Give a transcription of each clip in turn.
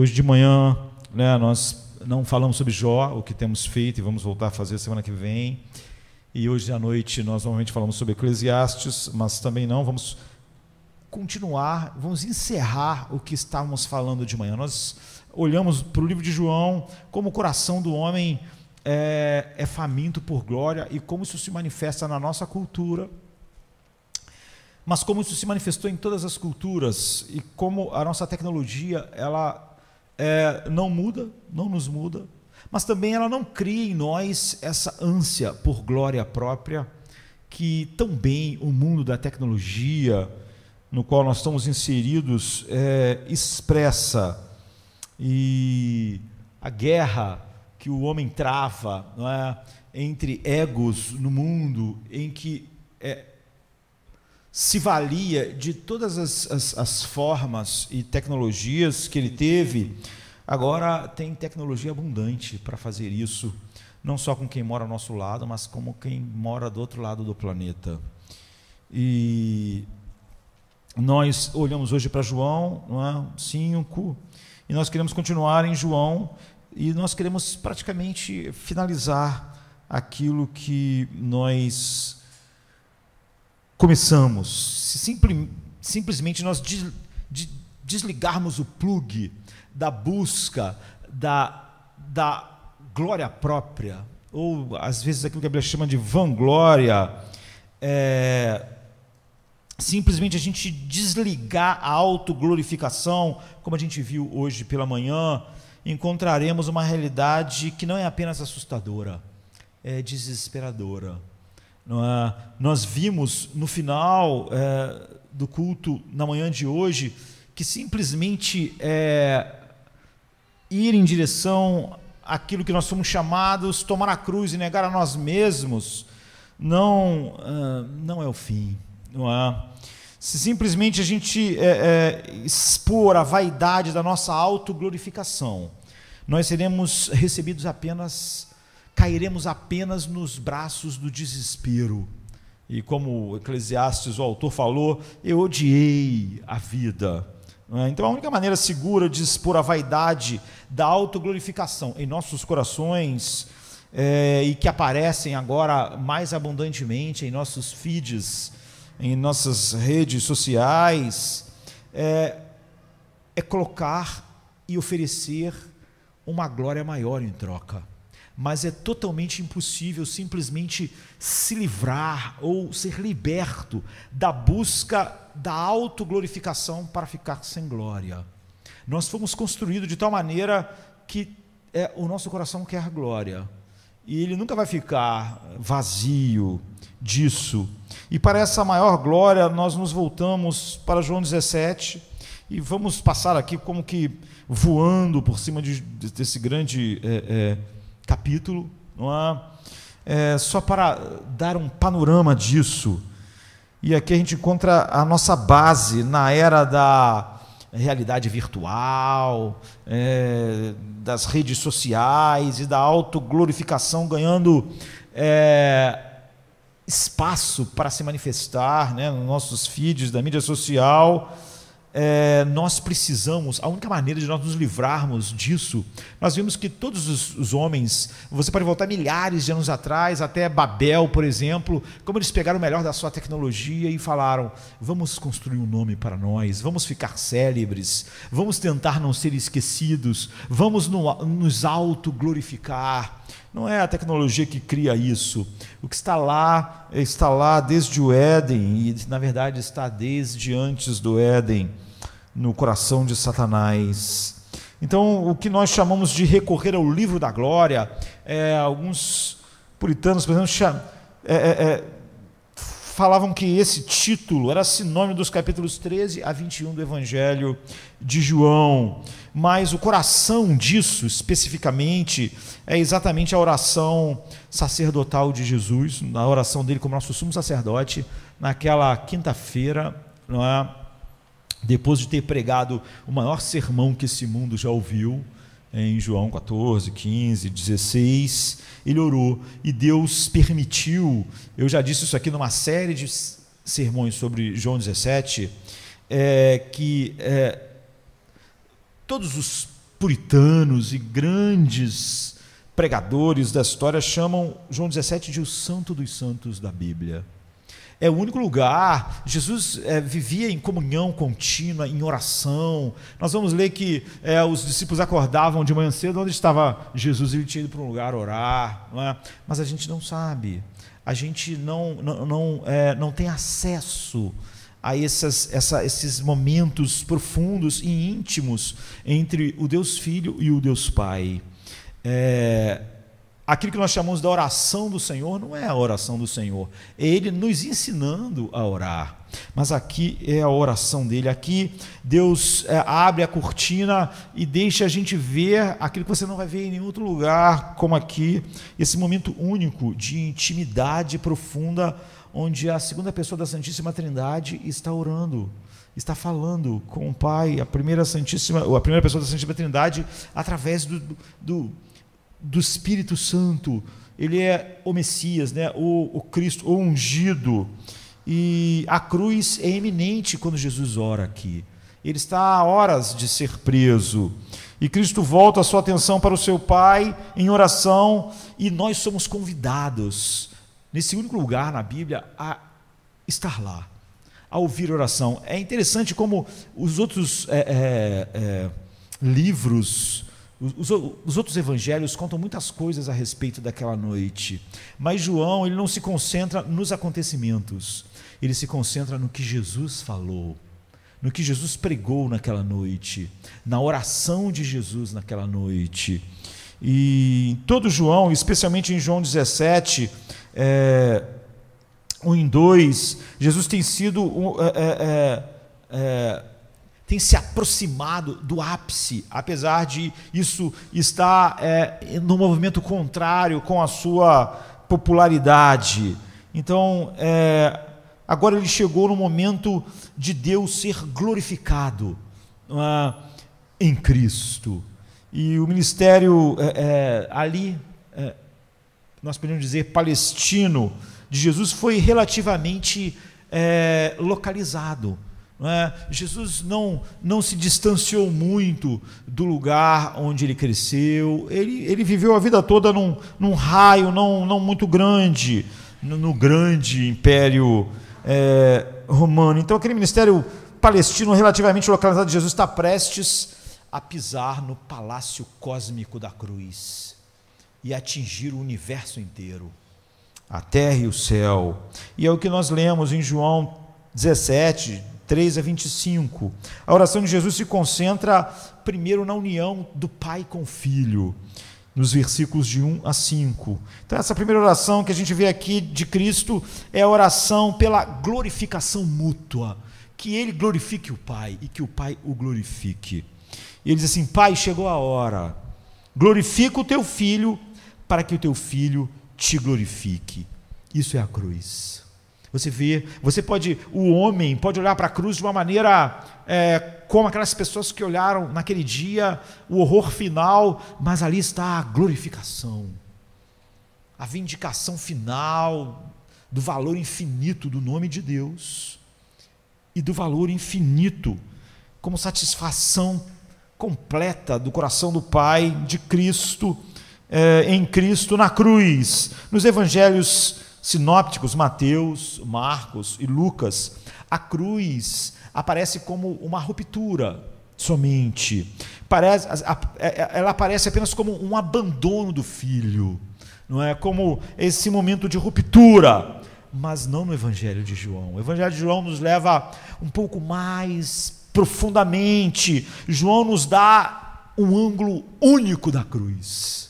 Hoje de manhã, né, nós não falamos sobre Jó, o que temos feito e vamos voltar a fazer semana que vem. E hoje à noite nós normalmente falamos sobre Eclesiastes, mas também não vamos continuar, vamos encerrar o que estávamos falando de manhã. Nós olhamos para o livro de João como o coração do homem é, é faminto por glória e como isso se manifesta na nossa cultura, mas como isso se manifestou em todas as culturas e como a nossa tecnologia ela é, não muda, não nos muda, mas também ela não cria em nós essa ânsia por glória própria que tão bem o mundo da tecnologia no qual nós estamos inseridos é, expressa e a guerra que o homem trava é, entre egos no mundo em que é, se valia de todas as, as, as formas e tecnologias que ele teve. Agora tem tecnologia abundante para fazer isso, não só com quem mora ao nosso lado, mas como quem mora do outro lado do planeta. E nós olhamos hoje para João, 5, é? e nós queremos continuar em João, e nós queremos praticamente finalizar aquilo que nós começamos. Se simplesmente nós des, de, desligarmos o plug da busca da, da glória própria, ou às vezes aquilo que a Bíblia chama de vanglória, é, simplesmente a gente desligar a autoglorificação, como a gente viu hoje pela manhã, encontraremos uma realidade que não é apenas assustadora, é desesperadora. É? Nós vimos no final é, do culto, na manhã de hoje, que simplesmente é, ir em direção àquilo que nós somos chamados, tomar a cruz e negar a nós mesmos, não, é, não é o fim. Não é? Se simplesmente a gente é, expor a vaidade da nossa autoglorificação, nós seremos recebidos apenas cairemos apenas nos braços do desespero. E como o Eclesiastes, o autor, falou, eu odiei a vida. É? Então, a única maneira segura de expor a vaidade da autoglorificação em nossos corações é, e que aparecem agora mais abundantemente em nossos feeds, em nossas redes sociais, é, é colocar e oferecer uma glória maior em troca mas é totalmente impossível simplesmente se livrar ou ser liberto da busca da autoglorificação para ficar sem glória. Nós fomos construídos de tal maneira que é, o nosso coração quer glória. E ele nunca vai ficar vazio disso. E para essa maior glória, nós nos voltamos para João 17 e vamos passar aqui como que voando por cima de, desse grande. É, é, capítulo, é? É, só para dar um panorama disso. E aqui a gente encontra a nossa base na era da realidade virtual, é, das redes sociais e da autoglorificação ganhando é, espaço para se manifestar né, nos nossos feeds da mídia social é, nós precisamos, a única maneira de nós nos livrarmos disso, nós vimos que todos os, os, homens, você pode voltar milhares de anos atrás, até Babel, por exemplo, como eles pegaram o melhor da sua tecnologia e falaram: vamos construir um nome para nós, vamos ficar célebres, vamos tentar não ser esquecidos, vamos no, nos auto-glorificar, não é a tecnologia que cria isso. O que está lá está lá desde o Éden e na verdade está desde antes do Éden no coração de Satanás. Então, o que nós chamamos de recorrer ao livro da glória, é, alguns puritanos, por exemplo, é, é, é, falavam que esse título era sinônimo dos capítulos 13 a 21 do Evangelho de João mas o coração disso especificamente é exatamente a oração sacerdotal de Jesus, na oração dele como nosso sumo sacerdote, naquela quinta-feira, é? depois de ter pregado o maior sermão que esse mundo já ouviu, em João 14, 15, 16, ele orou e Deus permitiu, eu já disse isso aqui numa série de sermões sobre João 17, é, que é, Todos os puritanos e grandes pregadores da história chamam João 17 de o santo dos santos da Bíblia. É o único lugar, Jesus é, vivia em comunhão contínua, em oração. Nós vamos ler que é, os discípulos acordavam de manhã cedo, onde estava Jesus, ele tinha ido para um lugar orar, é? mas a gente não sabe, a gente não, não, não, é, não tem acesso a essas, essa, esses momentos profundos e íntimos entre o Deus Filho e o Deus Pai. É, aquilo que nós chamamos da oração do Senhor não é a oração do Senhor, é Ele nos ensinando a orar. Mas aqui é a oração dele. Aqui Deus é, abre a cortina e deixa a gente ver aquilo que você não vai ver em nenhum outro lugar, como aqui, esse momento único de intimidade profunda onde a segunda pessoa da Santíssima Trindade está orando, está falando com o Pai, a primeira Santíssima, a primeira pessoa da Santíssima Trindade através do, do, do Espírito Santo. Ele é o Messias, né? o, o Cristo, o ungido. E a cruz é eminente quando Jesus ora aqui. Ele está a horas de ser preso. E Cristo volta a sua atenção para o seu Pai em oração, e nós somos convidados nesse único lugar na Bíblia, a estar lá, a ouvir oração. É interessante como os outros é, é, é, livros, os, os, outros evangelhos contam muitas coisas a respeito daquela noite, mas João ele não se concentra nos acontecimentos, ele se concentra no que Jesus falou. No que Jesus pregou naquela noite, na oração de Jesus naquela noite. E em todo João, especialmente em João 17, é, 1 em 2, Jesus tem sido. É é, é, é, tem se aproximado do ápice, apesar de isso estar é, no movimento contrário com a sua popularidade. Então, é, agora ele chegou no momento de Deus ser glorificado é, em Cristo. E o ministério é, ali nós podemos dizer palestino, de Jesus foi relativamente é, localizado. Não é? Jesus não, não se distanciou muito do lugar onde ele cresceu, ele, ele viveu a vida toda num, num raio não, não muito grande, no, no grande império é, romano. Então, aquele ministério palestino relativamente localizado de Jesus está prestes a pisar no palácio cósmico da cruz e atingir o universo inteiro, a terra e o céu. E é o que nós lemos em João 17, 3 a 25. A oração de Jesus se concentra primeiro na união do Pai com o Filho, nos versículos de 1 a 5. Então, essa primeira oração que a gente vê aqui de Cristo é a oração pela glorificação mútua. Que ele glorifique o Pai e que o Pai o glorifique. E ele diz assim: Pai, chegou a hora, glorifica o teu filho para que o teu filho te glorifique. Isso é a cruz. Você vê, você pode, o homem pode olhar para a cruz de uma maneira é, como aquelas pessoas que olharam naquele dia o horror final, mas ali está a glorificação, a vindicação final do valor infinito do nome de Deus e do valor infinito como satisfação completa do coração do Pai, de Cristo é, em Cristo na cruz. Nos evangelhos sinópticos, Mateus, Marcos e Lucas, a cruz aparece como uma ruptura somente. Parece, é, é, ela aparece apenas como um abandono do filho, não é? Como esse momento de ruptura, mas não no Evangelho de João. O Evangelho de João nos leva um pouco mais profundamente. João nos dá um ângulo único da cruz.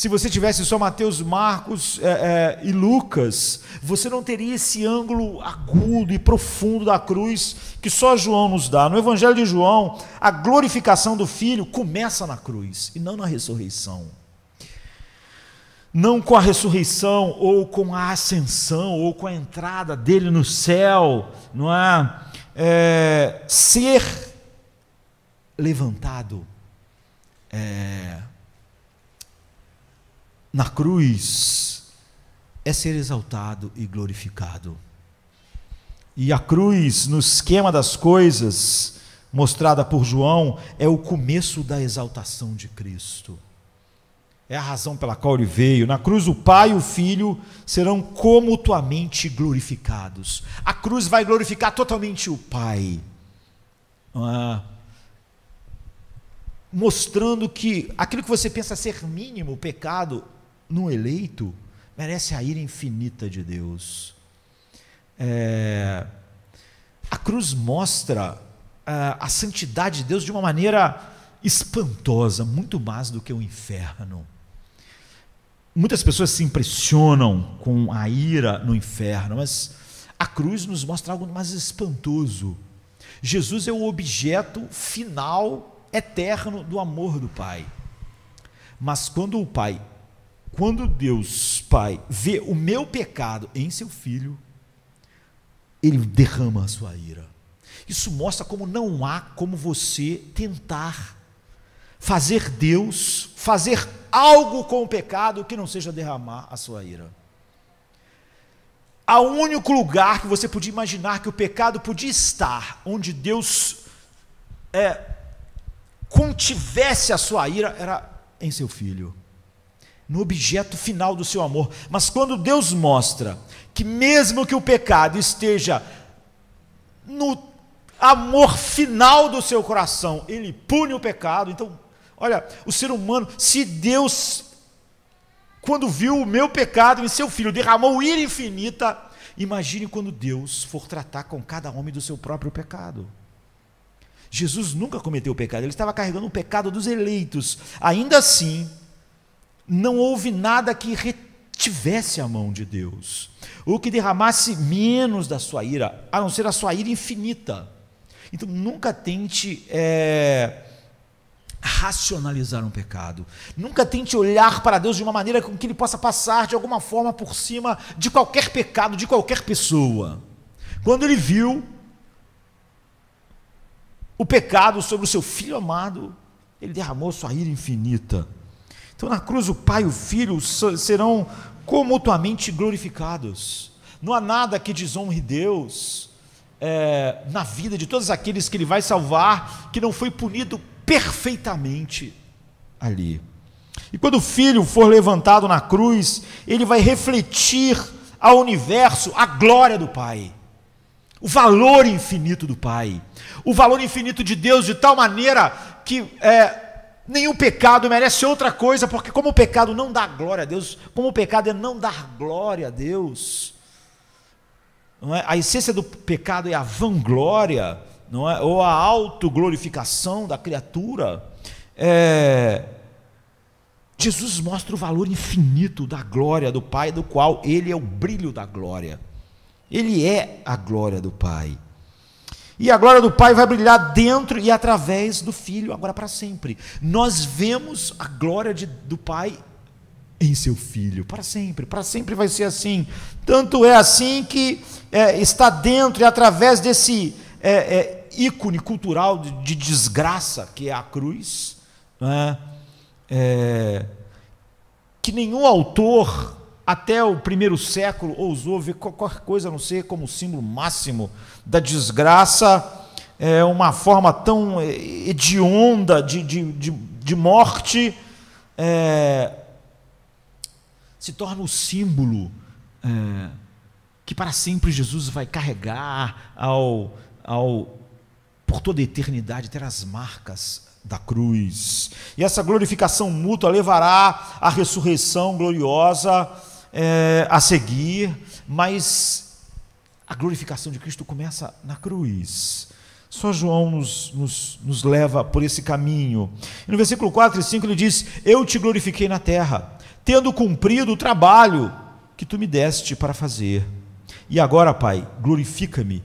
Se você tivesse só Mateus, Marcos é, é, e Lucas, você não teria esse ângulo agudo e profundo da cruz que só João nos dá. No Evangelho de João, a glorificação do Filho começa na cruz e não na ressurreição. Não com a ressurreição ou com a ascensão ou com a entrada dele no céu, não é? é ser levantado é na cruz é ser exaltado e glorificado. E a cruz, no esquema das coisas, mostrada por João, é o começo da exaltação de Cristo. É a razão pela qual ele veio. Na cruz, o Pai e o Filho serão comutuamente glorificados. A cruz vai glorificar totalmente o Pai, ah, mostrando que aquilo que você pensa ser mínimo, o pecado, no eleito merece a ira infinita de Deus. É, a cruz mostra é, a santidade de Deus de uma maneira espantosa, muito mais do que o inferno. Muitas pessoas se impressionam com a ira no inferno, mas a cruz nos mostra algo mais espantoso. Jesus é o objeto final, eterno do amor do Pai. Mas quando o Pai quando Deus, Pai, vê o meu pecado em seu filho, ele derrama a sua ira. Isso mostra como não há como você tentar fazer Deus fazer algo com o pecado que não seja derramar a sua ira. O único lugar que você podia imaginar que o pecado podia estar, onde Deus é, contivesse a sua ira, era em seu filho no objeto final do seu amor. Mas quando Deus mostra que, mesmo que o pecado esteja no amor final do seu coração, ele pune o pecado. Então, olha, o ser humano, se Deus, quando viu o meu pecado em seu filho, derramou ira infinita, imagine quando Deus for tratar com cada homem do seu próprio pecado. Jesus nunca cometeu o pecado, ele estava carregando o pecado dos eleitos. Ainda assim, não houve nada que retivesse a mão de Deus, ou que derramasse menos da sua ira, a não ser a sua ira infinita. Então nunca tente é, racionalizar um pecado, nunca tente olhar para Deus de uma maneira com que ele possa passar de alguma forma por cima de qualquer pecado, de qualquer pessoa. Quando ele viu o pecado sobre o seu filho amado, ele derramou sua ira infinita. Então, na cruz, o Pai e o Filho serão comutuamente glorificados. Não há nada que desonre Deus é, na vida de todos aqueles que Ele vai salvar, que não foi punido perfeitamente ali. E quando o filho for levantado na cruz, ele vai refletir ao universo a glória do Pai, o valor infinito do Pai, o valor infinito de Deus, de tal maneira que é, Nenhum pecado merece outra coisa, porque como o pecado não dá glória a Deus, como o pecado é não dar glória a Deus, é? a essência do pecado é a vanglória, não é? ou a autoglorificação da criatura, é... Jesus mostra o valor infinito da glória do Pai, do qual ele é o brilho da glória. Ele é a glória do Pai. E a glória do Pai vai brilhar dentro e através do Filho, agora para sempre. Nós vemos a glória de, do Pai em seu Filho, para sempre. Para sempre vai ser assim. Tanto é assim que é, está dentro e através desse é, é, ícone cultural de, de, desgraça que é a cruz, né? é, que nenhum autor até o primeiro século ousou ver qualquer coisa a não ser como símbolo máximo da desgraça, é uma forma tão hedionda de, de, de, de morte, é, se torna o símbolo é, que para sempre Jesus vai carregar ao, ao por toda a eternidade ter as marcas da cruz. E essa glorificação mútua levará à ressurreição gloriosa é, a seguir, mas a glorificação de Cristo começa na cruz. Só João nos, nos, nos leva por esse caminho. E no versículo 4 e 5 ele diz: Eu te glorifiquei na terra, tendo cumprido o trabalho que tu me deste para fazer. E agora, Pai, glorifica-me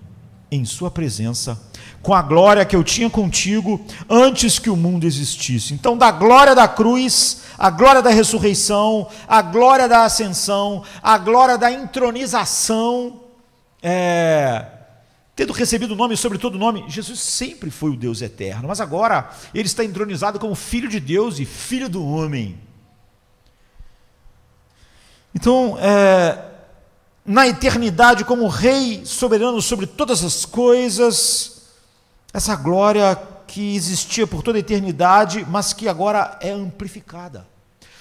em Sua presença, com a glória que eu tinha contigo antes que o mundo existisse. Então, da glória da cruz, a glória da ressurreição, a glória da ascensão, a glória da entronização, é, tendo recebido o nome sobre todo nome, Jesus sempre foi o Deus eterno, mas agora ele está entronizado como Filho de Deus e Filho do homem. Então, é, na eternidade, como Rei soberano sobre todas as coisas, essa glória que existia por toda a eternidade, mas que agora é amplificada.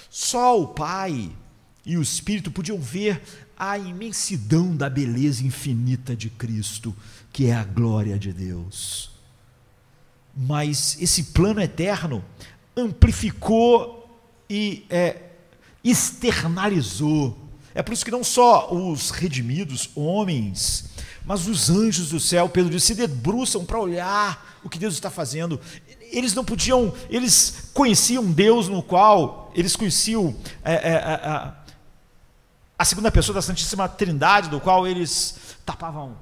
Só o Pai e o Espírito podiam ver a imensidão da beleza infinita de Cristo, que é a glória de Deus. Mas esse plano eterno amplificou e é, externalizou. É por isso que não só os redimidos, homens, mas os anjos do céu, Pedro diz, se debruçam para olhar o que Deus está fazendo. Eles não podiam, eles conheciam Deus no qual, eles conheciam é, é, é a segunda pessoa da Santíssima Trindade, do qual eles tapavam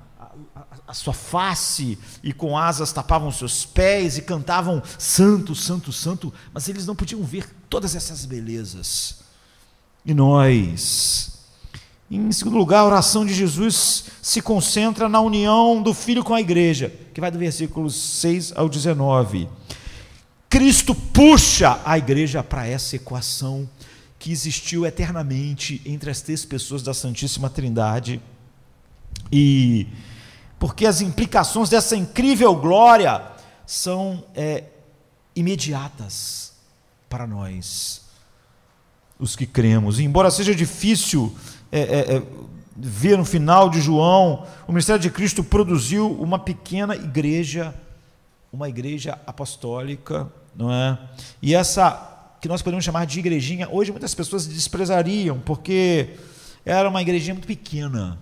a sua face e com asas tapavam seus pés e cantavam santo, santo, santo, mas eles não podiam ver todas essas belezas. E nós, em segundo lugar, a oração de Jesus se concentra na união do filho com a igreja, que vai do versículo 6 ao 19. Cristo puxa a igreja para essa equação que existiu eternamente entre as três pessoas da Santíssima Trindade. E porque as implicações dessa incrível glória são é, imediatas para nós, os que cremos. E embora seja difícil é, é, é ver no final de João, o ministério de Cristo produziu uma pequena igreja, uma igreja apostólica, não é? E essa que nós podemos chamar de igrejinha, hoje muitas pessoas desprezariam, porque era uma igrejinha muito pequena,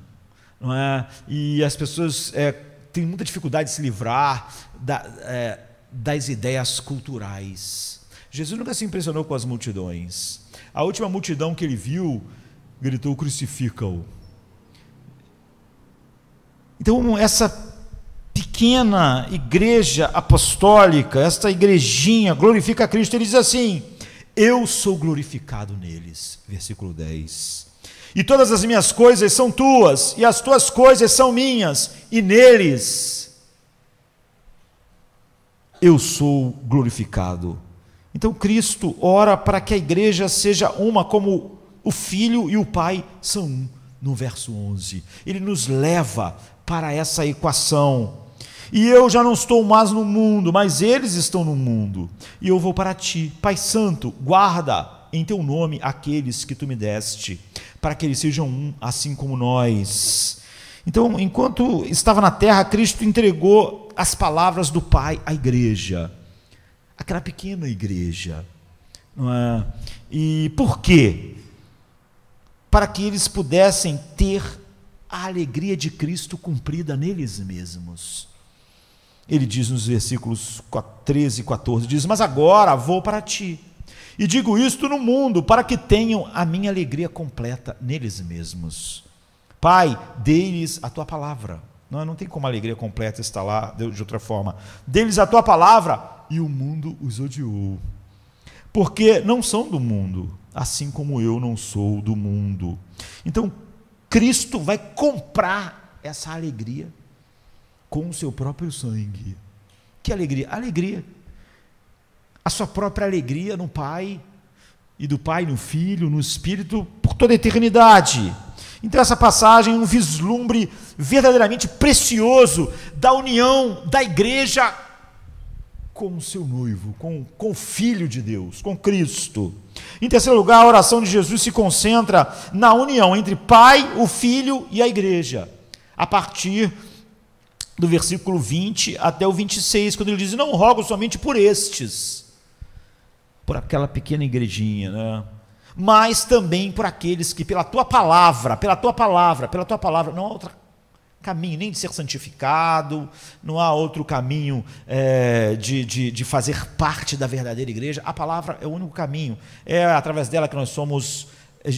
não é? e as pessoas é, têm muita dificuldade de se livrar da, é, das ideias culturais. Jesus nunca se impressionou com as multidões. A última multidão que ele viu gritou: Crucifica-o. Então, essa pequena igreja apostólica, essa igrejinha glorifica a Cristo, ele diz assim: eu sou glorificado neles. Versículo 10. E todas as minhas coisas são tuas, e as tuas coisas são minhas, e neles eu sou glorificado. Então Cristo ora para que a igreja seja uma, como o Filho e o Pai são um, no verso 11. Ele nos leva para essa equação e eu já não estou mais no mundo, mas eles estão no mundo. E eu vou para ti. Pai Santo, guarda em teu nome aqueles que tu me deste, para que eles sejam um, assim como nós. Então, enquanto estava na terra, Cristo entregou as palavras do Pai à igreja, aquela pequena igreja. Não é? E por quê? Para que eles pudessem ter a alegria de Cristo cumprida neles mesmos. Ele diz nos versículos 13 e 14: diz, Mas agora vou para ti. E digo isto no mundo, para que tenham a minha alegria completa neles mesmos. Pai, dê-lhes a tua palavra. Não, não tem como a alegria completa estar lá de outra forma. Dê-lhes a tua palavra, e o mundo os odiou. Porque não são do mundo, assim como eu não sou do mundo. Então, Cristo vai comprar essa alegria com o seu próprio sangue. Que alegria! Alegria. A sua própria alegria no Pai, e do Pai no Filho, no Espírito, por toda a eternidade. Então, essa passagem é um vislumbre verdadeiramente precioso da união da igreja com o seu noivo, com, com o Filho de Deus, com Cristo. Em terceiro lugar, a oração de Jesus se concentra na união entre Pai, o Filho e a igreja, a partir do versículo 20 até o 26, quando ele diz: Não rogo somente por estes, por aquela pequena igrejinha, né? mas também por aqueles que, pela tua palavra, pela tua palavra, pela tua palavra, não há outro caminho nem de ser santificado, não há outro caminho é, de, de, de fazer parte da verdadeira igreja. A palavra é o único caminho, é através dela que nós somos.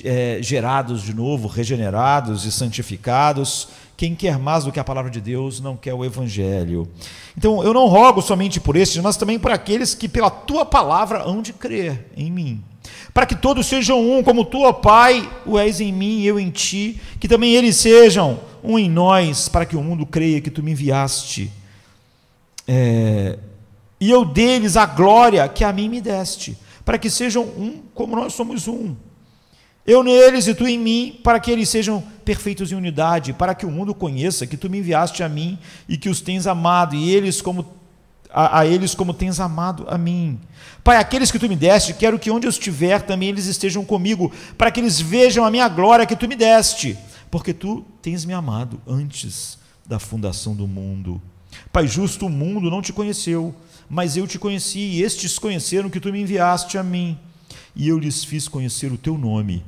É, gerados de novo, regenerados e santificados, quem quer mais do que a palavra de Deus não quer o evangelho. Então, eu não rogo somente por estes, mas também por aqueles que pela tua palavra hão de crer em mim. Para que todos sejam um, como tu, ó Pai, o és em mim e eu em ti, que também eles sejam um em nós, para que o mundo creia que tu me enviaste. É, e eu deles a glória que a mim me deste, para que sejam um como nós somos um eu neles e tu em mim, para que eles sejam perfeitos em unidade, para que o mundo conheça que tu me enviaste a mim e que os tens amado, e eles como a, a, eles como tens amado a mim. Pai, aqueles que tu me deste, quero que onde eu estiver também eles estejam comigo, para que eles vejam a minha glória que tu me deste, porque tu tens me amado antes da fundação do mundo. Pai justo, o mundo não te conheceu, mas eu te conheci, e estes conheceram que tu me enviaste a mim, e eu lhes fiz conhecer o teu nome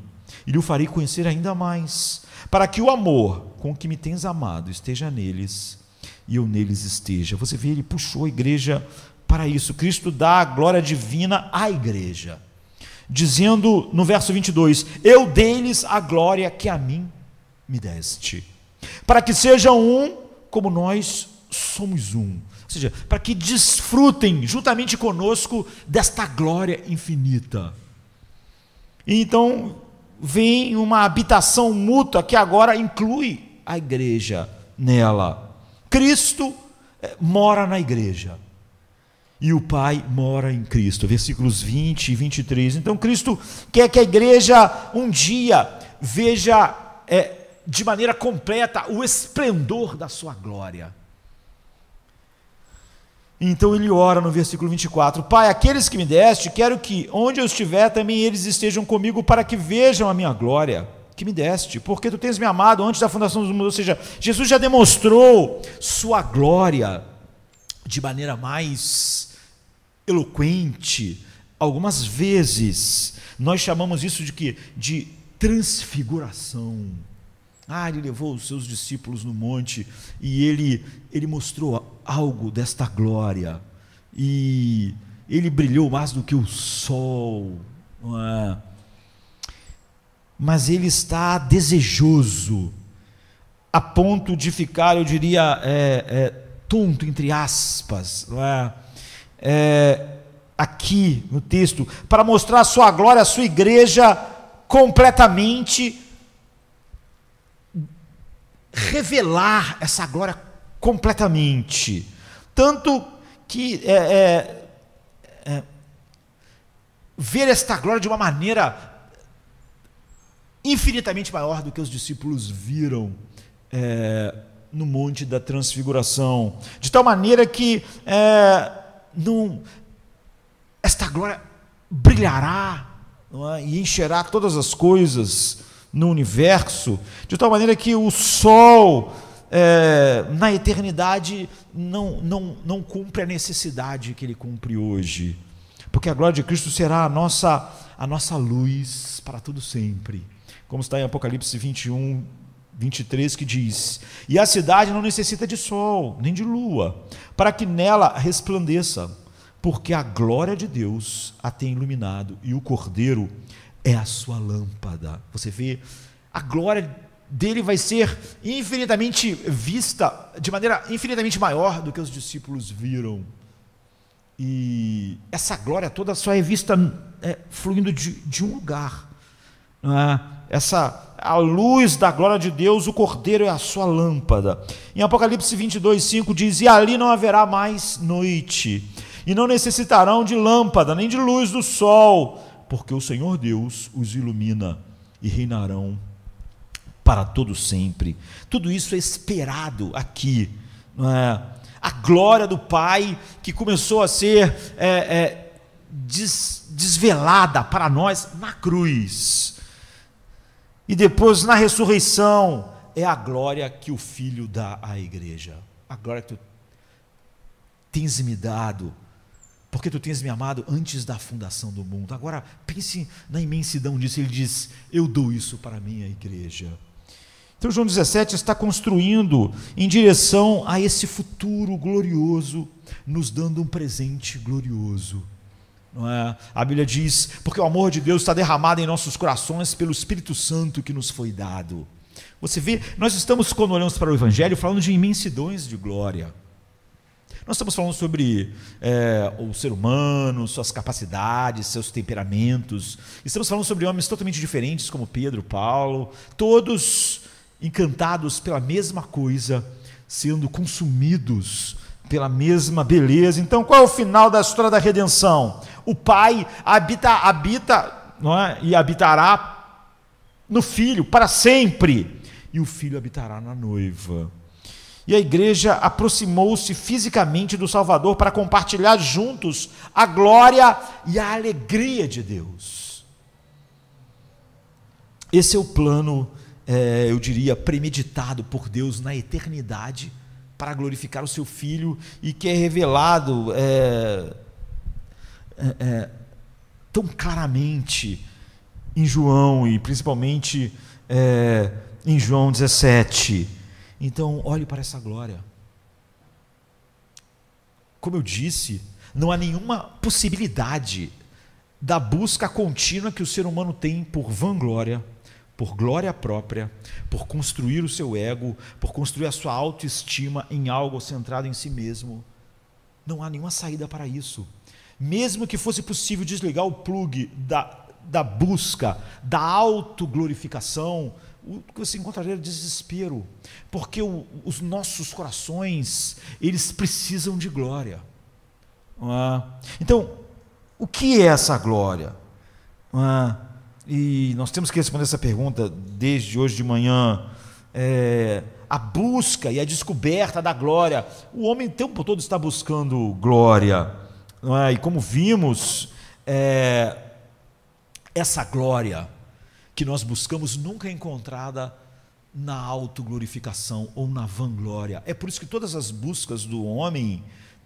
e lhe o farei conhecer ainda mais, para que o amor com que me tens amado esteja neles e eu neles esteja. Você vê, ele puxou a igreja para isso. Cristo dá a glória divina à igreja, dizendo no verso 22: Eu deles a glória que a mim me deste, para que sejam um como nós somos um. Ou seja, para que desfrutem juntamente conosco desta glória infinita. E então vem uma habitação mútua que agora inclui a igreja nela. Cristo eh, mora na igreja. E o Pai mora em Cristo. Versículos 20 e 23. Então, Cristo quer que a igreja um dia veja é, de maneira completa o esplendor da sua glória. Então ele ora no versículo 24: Pai, aqueles que me deste, quero que, onde eu estiver, também eles estejam comigo, para que vejam a minha glória que me deste, porque tu tens me amado antes da fundação do mundo. Ou seja, Jesus já demonstrou sua glória de maneira mais eloquente. Algumas vezes nós chamamos isso de que? De transfiguração. Ah, ele levou os seus discípulos no monte e ele, ele mostrou algo desta glória. E ele brilhou mais do que o sol. É? Mas ele está desejoso, a ponto de ficar, eu diria, é, é, tonto, entre aspas. É? É, aqui no texto, para mostrar a sua glória, a sua igreja completamente revelar essa glória completamente. Tanto que é, é, é, ver esta glória de uma maneira infinitamente maior do que os discípulos viram é, no Monte da Transfiguração. De tal maneira que é, não, esta glória brilhará é, e encherá todas as coisas no universo, de tal maneira que o sol é, na eternidade não, não, não cumpre a necessidade que ele cumpre hoje. Porque a glória de Cristo será a nossa, a nossa luz para tudo sempre. Como está em Apocalipse 21, 23, que diz: E a cidade não necessita de sol, nem de lua, para que nela resplandeça, porque a glória de Deus a tem iluminado, e o cordeiro é a sua lâmpada. Você vê a glória dele vai ser infinitamente vista de maneira infinitamente maior do que os discípulos viram. E essa glória toda só é vista é, fluindo de, de, um lugar. É? essa a luz da glória de Deus, o cordeiro é a sua lâmpada. Em Apocalipse 22, 5 diz: E ali não haverá mais noite, e não necessitarão de lâmpada, nem de luz do sol, porque o Senhor Deus os ilumina e reinarão para todo sempre. Tudo isso é esperado aqui. É? A glória do Pai que começou a ser é, é, des, desvelada para nós na cruz. E depois na ressurreição é a glória que o Filho dá à igreja. A glória que tu tens me dado, porque tu tens me amado antes da fundação do mundo. Agora pense na imensidão disso. Ele diz: Eu dou isso para a minha igreja. Então, João 17 está construindo em direção a esse futuro glorioso, nos dando um presente glorioso. Não é? A Bíblia diz: porque o amor de Deus está derramado em nossos corações pelo Espírito Santo que nos foi dado. Você vê, nós estamos, quando olhamos para o Evangelho, falando de imensidões de glória. Nós estamos falando sobre é, o ser humano, suas capacidades, seus temperamentos. Estamos falando sobre homens totalmente diferentes, como Pedro, Paulo, todos encantados pela mesma coisa, sendo consumidos pela mesma beleza. Então, qual é o final da história da redenção? O Pai habita, habita não é? e habitará no Filho para sempre, e o Filho habitará na noiva. E a igreja aproximou-se fisicamente do Salvador para compartilhar juntos a glória e a alegria de Deus. Esse é o plano é, eu diria, premeditado por Deus na eternidade para glorificar o seu Filho e que é revelado é, é, é tão claramente em João e principalmente é, em João 17. Então, olhe para essa glória. Como eu disse, não há nenhuma possibilidade da busca contínua que o ser humano tem por vanglória por glória própria, por construir o seu ego, por construir a sua autoestima em algo centrado em si mesmo. Não há nenhuma saída para isso. Mesmo que fosse possível desligar o plug da, da busca, da autoglorificação, o que você encontraria é desespero, porque o, os nossos corações, eles precisam de glória. Ah, então, o que é essa glória? Ah, e nós temos que responder essa pergunta desde hoje de manhã. É, a busca e a descoberta da glória. O homem o tempo todo está buscando glória. Não é? E como vimos, é, essa glória que nós buscamos nunca é encontrada na autoglorificação ou na vanglória. É por isso que todas as buscas do homem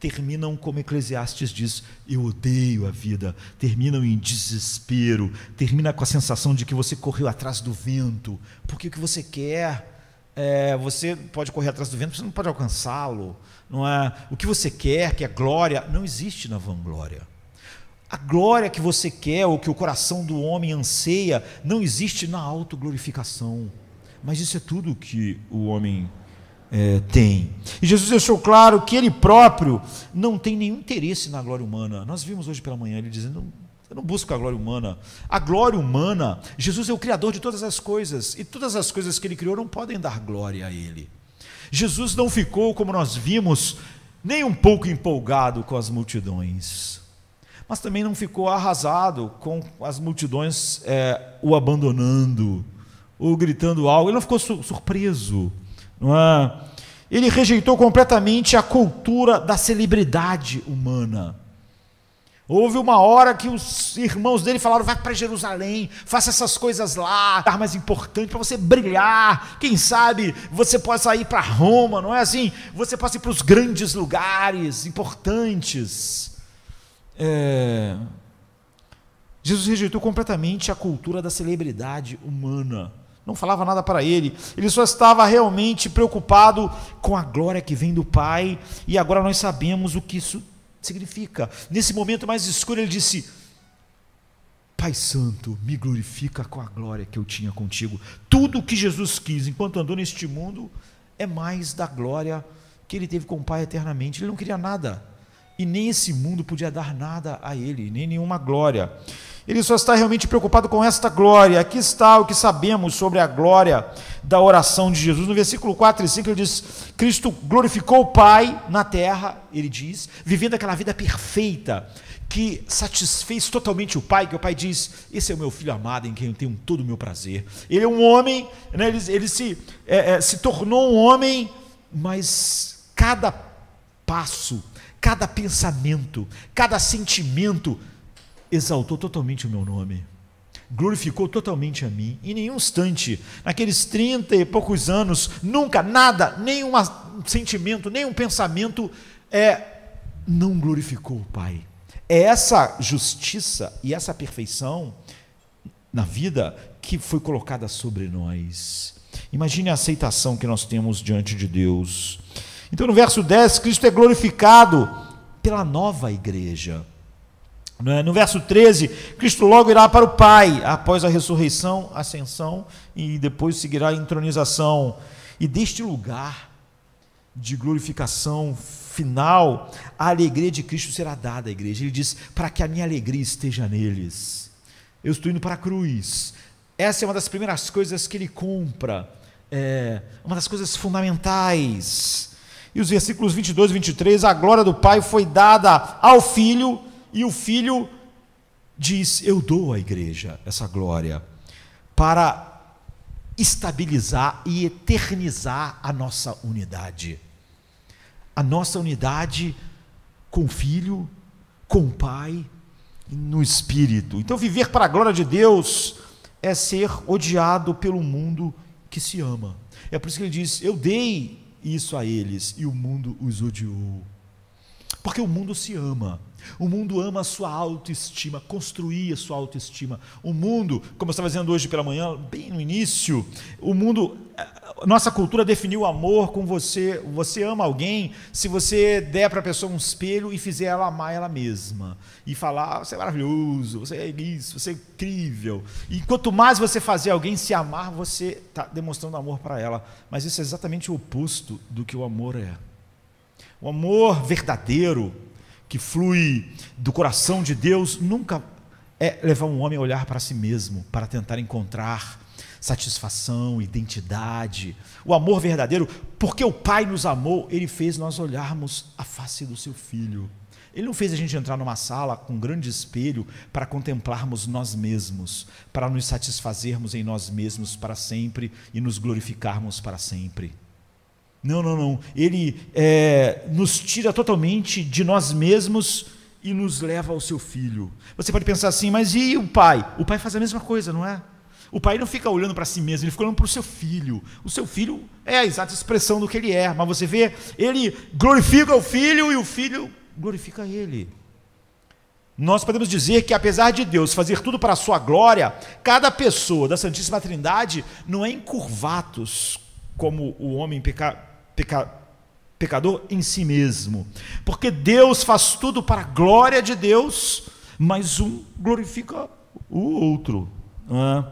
terminam como Eclesiastes diz: eu odeio a vida, terminam em desespero, termina com a sensação de que você correu atrás do vento, porque o que você quer. É, você pode correr atrás do vento, você não pode alcançá-lo. Não é o que você quer, que é glória, não existe na vanglória. A glória que você quer, ou que o coração do homem anseia, não existe na autoglorificação. Mas isso é tudo que o homem é, tem. E Jesus deixou claro que ele próprio não tem nenhum interesse na glória humana. Nós vimos hoje pela manhã ele dizendo: Eu não busco a glória humana. A glória humana, Jesus é o Criador de todas as coisas, e todas as coisas que ele criou não podem dar glória a ele. Jesus não ficou, como nós vimos, nem um pouco empolgado com as multidões, mas também não ficou arrasado com as multidões é, o abandonando ou gritando algo. Ele não ficou surpreso. É? Ele rejeitou completamente a cultura da celebridade humana. Houve uma hora que os irmãos dele falaram: vai para Jerusalém, faça essas coisas lá, tá mais importante para você brilhar. Quem sabe você possa ir para Roma, não é assim? Você possa ir para os grandes lugares importantes. É... Jesus rejeitou completamente a cultura da celebridade humana não falava nada para ele, ele só estava realmente preocupado com a glória que vem do Pai, e agora nós sabemos o que isso significa. Nesse momento mais escuro, ele disse: Pai Santo, me glorifica com a glória que eu tinha contigo. Tudo o que Jesus quis enquanto andou neste mundo é mais da glória que ele teve com o Pai eternamente. Ele não queria nada, e nem esse mundo podia dar nada a ele, nem nenhuma glória. Ele só está realmente preocupado com esta glória. Aqui está o que sabemos sobre a glória da oração de Jesus. No versículo 4 e 5 ele diz: Cristo glorificou o Pai na terra, ele diz, vivendo aquela vida perfeita que satisfez totalmente o Pai, que o Pai diz: Esse é o meu filho amado em quem eu tenho todo o meu prazer. Ele é um homem, né, ele, ele se, é, é, se tornou um homem, mas cada passo, cada pensamento, cada sentimento exaltou totalmente o meu nome, glorificou totalmente a mim. Em nenhum instante, naqueles trinta e poucos anos, nunca, nada, nenhum sentimento, nenhum pensamento é, não glorificou o Pai. É essa justiça e essa perfeição na vida que foi colocada sobre nós. Imagine a aceitação que nós temos diante de Deus. Então, no verso 10, Cristo é glorificado pela nova igreja. É? No verso 13, Cristo logo irá para o Pai, após a ressurreição, ascensão e depois seguirá a entronização. E deste lugar de glorificação final, a alegria de Cristo será dada à igreja. Ele diz: Para que a minha alegria esteja neles. Eu estou indo para a cruz. Essa é uma das primeiras coisas que ele compra, é uma das coisas fundamentais. E os versículos 22 e 23: A glória do Pai foi dada ao Filho e o filho diz: Eu dou à igreja essa glória para estabilizar e eternizar a nossa unidade. A nossa unidade com o filho, com o pai, no espírito. Então, viver para a glória de Deus é ser odiado pelo mundo que se ama. É por isso que ele diz: Eu dei isso a eles e o mundo os odiou. Porque o mundo se ama. O mundo ama a sua autoestima, construir a sua autoestima. O mundo, como eu estava dizendo hoje pela manhã, bem no início, o mundo, eh, nossa cultura definiu o amor com você. Você ama alguém se você der para a pessoa um espelho e fizer ela amar ela mesma. E falar, você é maravilhoso, você é isso, você é incrível. E quanto mais você fazer alguém se amar, você está demonstrando amor para ela. Mas isso é exatamente o oposto do que o amor é. O amor verdadeiro que flui do coração de Deus nunca é levar um homem a olhar para si mesmo, para tentar encontrar satisfação, identidade, o amor verdadeiro, porque o Pai nos amou, ele fez nós olharmos a face do seu filho. Ele não fez a gente entrar numa sala com um grande espelho para contemplarmos nós mesmos, para nos satisfazermos em nós mesmos para sempre e nos glorificarmos para sempre. Não, não, não. Ele é, nos tira totalmente de nós mesmos e nos leva ao seu filho. Você pode pensar assim, mas e o pai? O pai faz a mesma coisa, não é? O pai não fica olhando para si mesmo, ele fica olhando para o seu filho. O seu filho é a exata expressão do que ele é, mas você vê, ele glorifica o filho e o filho glorifica ele. Nós podemos dizer que, apesar de Deus fazer tudo para a sua glória, cada pessoa da Santíssima Trindade não é em curvatos como o homem peca peca, pecador em si mesmo. Porque Deus faz tudo para a glória de Deus, mas um glorifica o outro. Né?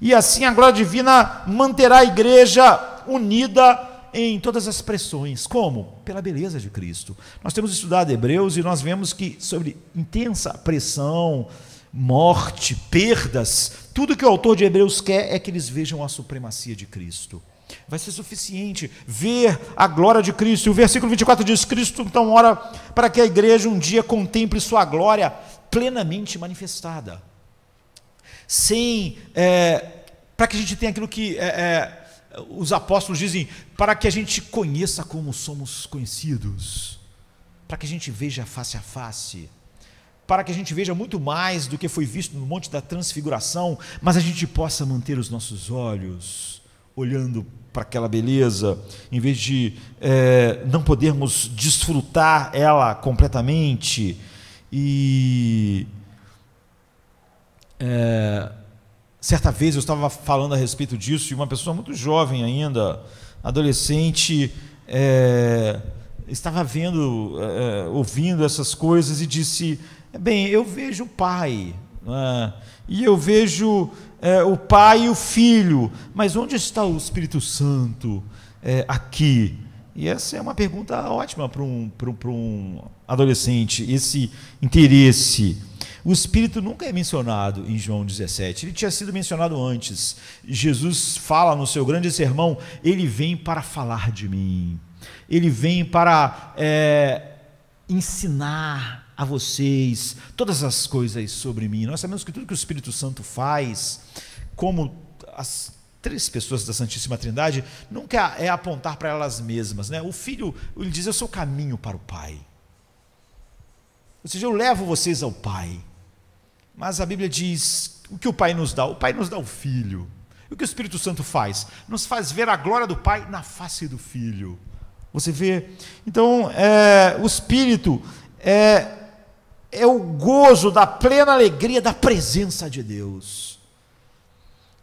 E assim a glória divina manterá a igreja unida em todas as pressões. Como? Pela beleza de Cristo. Nós temos estudado Hebreus e nós vemos que sobre intensa pressão, morte, perdas, tudo que o autor de Hebreus quer é que eles vejam a supremacia de Cristo vai ser suficiente ver a glória de Cristo. E o versículo 24 diz: Cristo então ora para que a igreja um dia contemple sua glória plenamente manifestada. Sem. É, para que a gente tenha aquilo que é, é, os apóstolos dizem, para que a gente conheça como somos conhecidos, para que a gente veja face a face, para que a gente veja muito mais do que foi visto no Monte da Transfiguração, mas a gente possa manter os nossos olhos olhando para aquela beleza, em vez de é, não podermos desfrutar ela completamente e é, certa vez eu estava falando a respeito disso e uma pessoa muito jovem ainda, adolescente, é, estava vendo, é, ouvindo essas coisas e disse: bem, eu vejo o pai é? e eu vejo é, o Pai e o Filho, mas onde está o Espírito Santo é, aqui? E essa é uma pergunta ótima para um, para um, para um adolescente, esse interesse. O Espírito nunca é mencionado em João 17, ele tinha sido mencionado antes. Jesus fala no seu grande sermão: Ele vem para falar de mim, ele vem para é, ensinar, a vocês todas as coisas sobre mim. Nós sabemos que tudo que o Espírito Santo faz, como as três pessoas da Santíssima Trindade, nunca é apontar para elas mesmas. Né? O Filho, ele diz: Eu sou o caminho para o Pai. Ou seja, eu levo vocês ao Pai. Mas a Bíblia diz: o que o Pai nos dá? O Pai nos dá o Filho. E o que o Espírito Santo faz? Nos faz ver a glória do Pai na face do Filho. Você vê? Então, é, o Espírito é é o gozo da plena alegria da presença de Deus.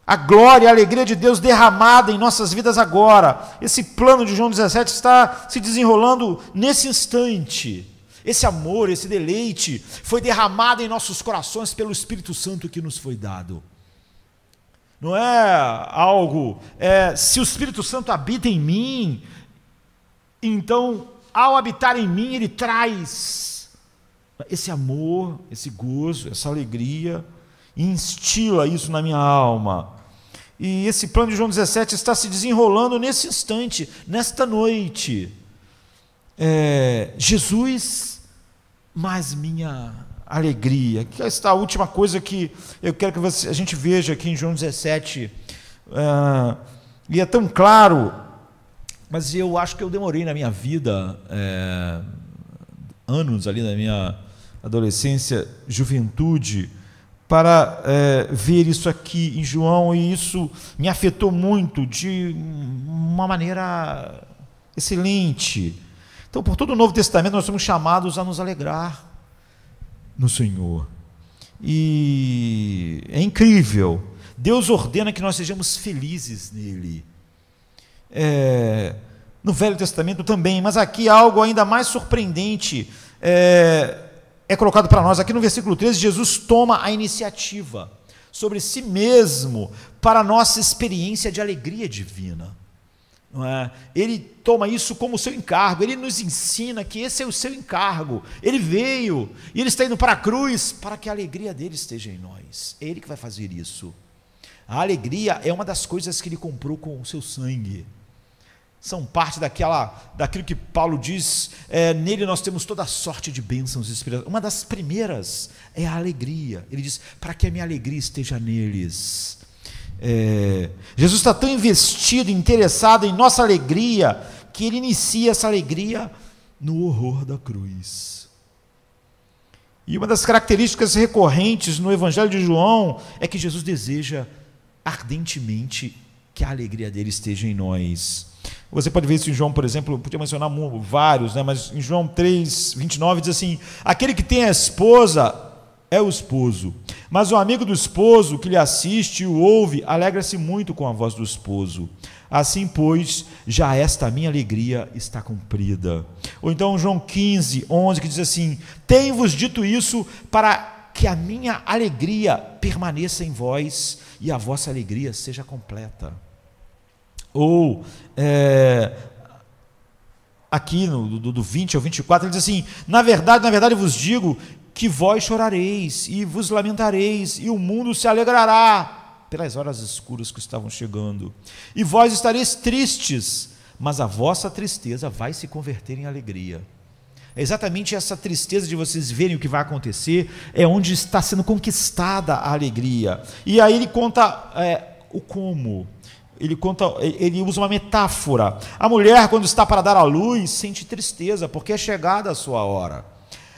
A glória, a alegria de Deus derramada em nossas vidas agora. Esse plano de João 17 está se desenrolando nesse instante. Esse amor, esse deleite foi derramado em nossos corações pelo Espírito Santo que nos foi dado. Não é algo, é, se o Espírito Santo habita em mim, então, ao habitar em mim, ele traz esse amor, esse gozo, essa alegria, e instila isso na minha alma. E esse plano de João 17 está se desenrolando nesse instante, nesta noite. É, Jesus, mais minha alegria. Que é está a última coisa que eu quero que você, a gente veja aqui em João 17. É, e é tão claro, mas eu acho que eu demorei na minha vida, é, anos ali na minha adolescência, juventude, para é, ver isso aqui em João e isso me afetou muito de uma maneira excelente. Então, por todo o Novo Testamento, nós somos chamados a nos alegrar no Senhor. E é incrível. Deus ordena que nós sejamos felizes nele. É, no Velho Testamento também, mas aqui algo ainda mais surpreendente. É, é colocado para nós aqui no versículo 13, Jesus toma a iniciativa sobre si mesmo para a nossa experiência de alegria divina. É? Ele toma isso como seu encargo, ele nos ensina que esse é o seu encargo. Ele veio e ele está indo para a cruz para que a alegria dele esteja em nós. É ele que vai fazer isso. A alegria é uma das coisas que ele comprou com o seu sangue são parte daquela, daquilo que Paulo diz, é, nele nós temos toda a sorte de bênçãos espirituais. Uma das primeiras é a alegria. Ele diz, para que a minha alegria esteja neles. É, Jesus está tão investido, interessado em nossa alegria, que ele inicia essa alegria no horror da cruz. E uma das características recorrentes no Evangelho de João é que Jesus deseja ardentemente que a alegria dele esteja em nós. Você pode ver isso em João, por exemplo, podia mencionar vários, né? mas em João 3, 29 diz assim: Aquele que tem a esposa é o esposo, mas o amigo do esposo que lhe assiste e o ouve alegra-se muito com a voz do esposo. Assim, pois, já esta minha alegria está cumprida. Ou então João 15, 11, que diz assim: Tenho-vos dito isso para que a minha alegria permaneça em vós e a vossa alegria seja completa. Ou é, aqui no, do, do 20 ao 24, ele diz assim: Na verdade, na verdade vos digo que vós chorareis e vos lamentareis, e o mundo se alegrará pelas horas escuras que estavam chegando. E vós estareis tristes, mas a vossa tristeza vai se converter em alegria. É exatamente essa tristeza de vocês verem o que vai acontecer, é onde está sendo conquistada a alegria. E aí ele conta é, o como ele conta, ele usa uma metáfora. A mulher, quando está para dar à luz, sente tristeza, porque é chegada a sua hora.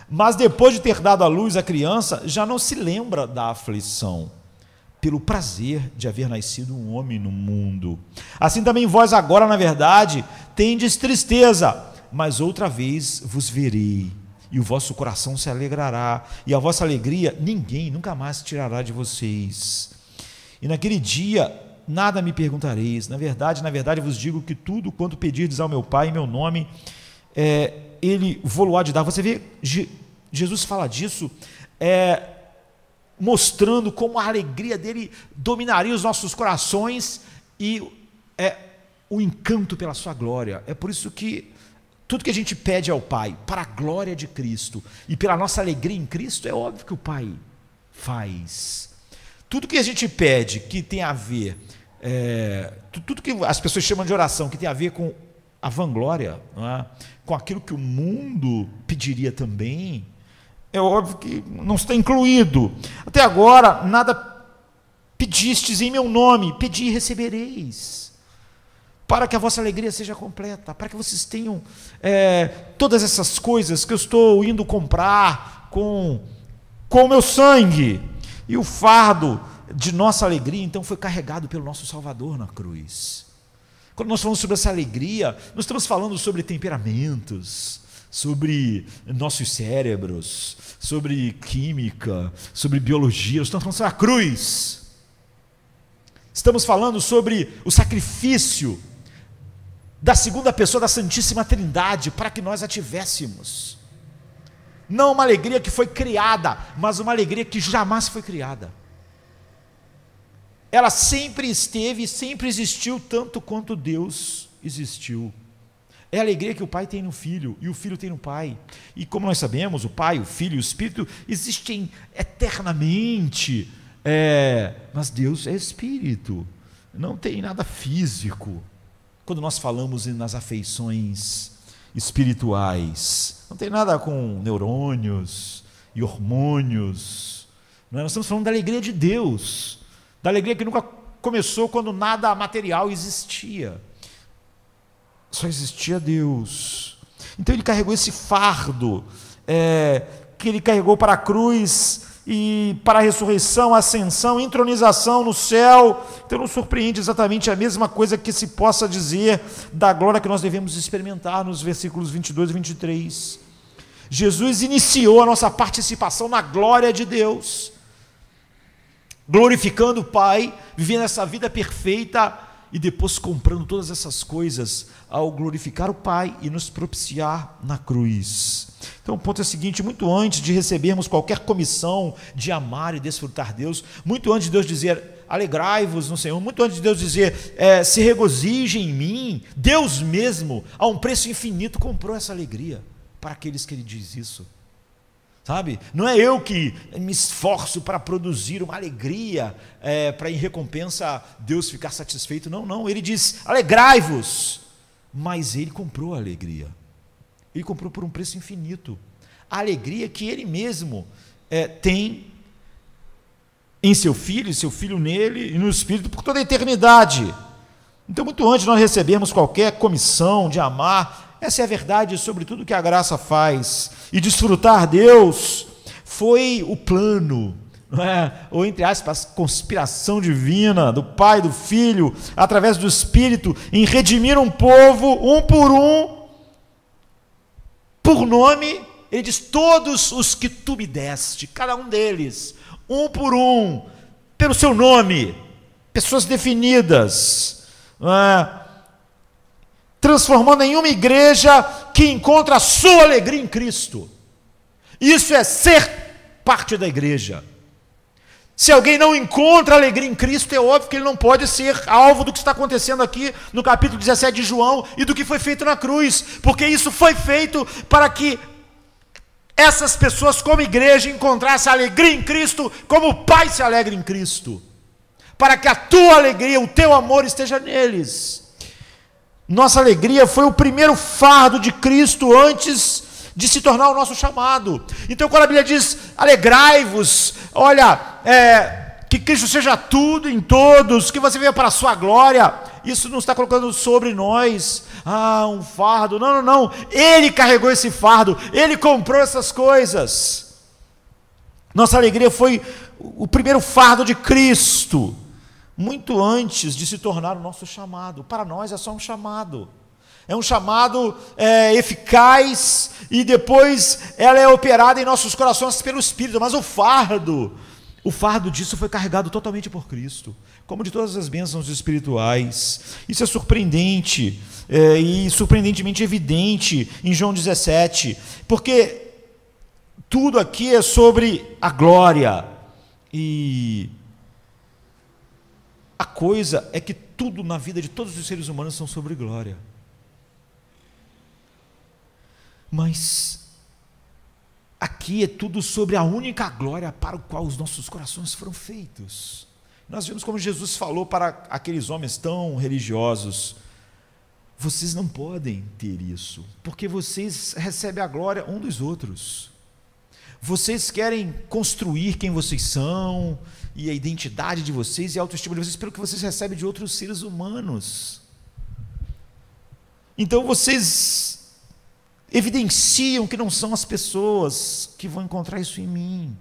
Mas depois de ter dado à luz a criança, já não se lembra da aflição, pelo prazer de haver nascido um homem no mundo. Assim também vós agora, na verdade, tendes tristeza, mas outra vez vos verei, e o vosso coração se alegrará, e a vossa alegria ninguém nunca mais tirará de vocês. E naquele dia nada me perguntareis. Na verdade, na verdade vos digo que tudo quanto pedirdes ao meu Pai em meu nome, é, ele vou de dar. Você vê, Jesus fala disso, é, mostrando como a alegria dele dominaria os nossos corações e é, o encanto pela sua glória. É por isso que tudo que a gente pede ao Pai, para a glória de Cristo e pela nossa alegria em Cristo, é óbvio que o Pai faz. Tudo que a gente pede que tem a ver é, tudo que as pessoas chamam de oração, que tem a ver com a vanglória, é? com aquilo que o mundo pediria também, é óbvio que não está incluído. Até agora, nada pedistes em meu nome, pedi e recebereis. Para que a vossa alegria seja completa, para que vocês tenham é, todas essas coisas que eu estou indo comprar com, com o meu sangue e o fardo de nossa alegria, então, foi carregado pelo nosso Salvador na cruz. Quando nós falamos sobre essa alegria, nós estamos falando sobre temperamentos, sobre nossos cérebros, sobre química, sobre biologia, nós estamos falando sobre a cruz. Estamos falando sobre o sacrifício da segunda pessoa da Santíssima Trindade para que nós a tivéssemos. Não uma alegria que foi criada, mas uma alegria que jamais foi criada ela sempre esteve e sempre existiu tanto quanto Deus existiu. É a alegria que o pai tem no filho e o filho tem no pai. E como nós sabemos, o pai, o filho e o espírito existem eternamente. É, mas Deus é espírito, não tem nada físico. Quando nós falamos nas afeições espirituais, não tem nada com neurônios e hormônios. É? Nós estamos falando da alegria de Deus da alegria que nunca começou quando nada material existia. Só existia Deus. Então ele carregou esse fardo é, que ele carregou para a cruz e para a ressurreição, ascensão, entronização no céu. Então não surpreende exatamente a mesma coisa que se possa dizer da glória que nós devemos experimentar nos versículos 22 e 23. Jesus iniciou a nossa participação na glória de Deus glorificando o Pai, vivendo essa vida perfeita e depois comprando todas essas coisas ao glorificar o Pai e nos propiciar na cruz. Então o ponto é o seguinte: muito antes de recebermos qualquer comissão de amar e desfrutar Deus, muito antes de Deus dizer alegrai-vos no Senhor, muito antes de Deus dizer é, se regozije em mim, Deus mesmo, a um preço infinito, comprou essa alegria para aqueles que Ele diz isso. Sabe? Não é eu que me esforço para produzir uma alegria, é, para em recompensa Deus ficar satisfeito. Não, não. Ele diz: alegrai-vos. Mas ele comprou a alegria. Ele comprou por um preço infinito. A alegria que ele mesmo é, tem em seu filho, seu filho nele e no Espírito por toda a eternidade. Então, muito antes de nós recebermos qualquer comissão de amar essa é a verdade sobre tudo que a graça faz. E desfrutar Deus foi o plano, é? ou entre aspas, conspiração divina do Pai, do Filho, através do Espírito, em redimir um povo, um por um, por nome. Ele diz: Todos os que tu me deste, cada um deles, um por um, pelo seu nome, pessoas definidas. É? transformando em uma igreja que encontra a sua alegria em Cristo. Isso é ser parte da igreja. Se alguém não encontra alegria em Cristo, é óbvio que ele não pode ser alvo do que está acontecendo aqui no capítulo 17 de João e do que foi feito na cruz, porque isso foi feito para que essas pessoas, como igreja, encontrassem alegria em Cristo, como o Pai se alegra em Cristo, para que a tua alegria, o teu amor esteja neles. Nossa alegria foi o primeiro fardo de Cristo antes de se tornar o nosso chamado. Então, quando a Bíblia diz: alegrai-vos, olha, é, que Cristo seja tudo em todos, que você venha para a sua glória. Isso não está colocando sobre nós, ah, um fardo. Não, não, não. Ele carregou esse fardo, ele comprou essas coisas. Nossa alegria foi o primeiro fardo de Cristo muito antes de se tornar o nosso chamado. Para nós é só um chamado. É um chamado é, eficaz e depois ela é operada em nossos corações pelo Espírito, mas o fardo, o fardo disso foi carregado totalmente por Cristo, como de todas as bênçãos espirituais. Isso é surpreendente é, e surpreendentemente evidente em João 17, porque tudo aqui é sobre a glória e a coisa é que tudo na vida de todos os seres humanos são sobre glória. Mas aqui é tudo sobre a única glória para o qual os nossos corações foram feitos. Nós vimos como Jesus falou para aqueles homens tão religiosos: vocês não podem ter isso, porque vocês recebem a glória um dos outros. Vocês querem construir quem vocês são, e a identidade de vocês e a autoestima de vocês pelo que vocês recebem de outros seres humanos. Então vocês evidenciam que não são as pessoas que vão encontrar isso em mim.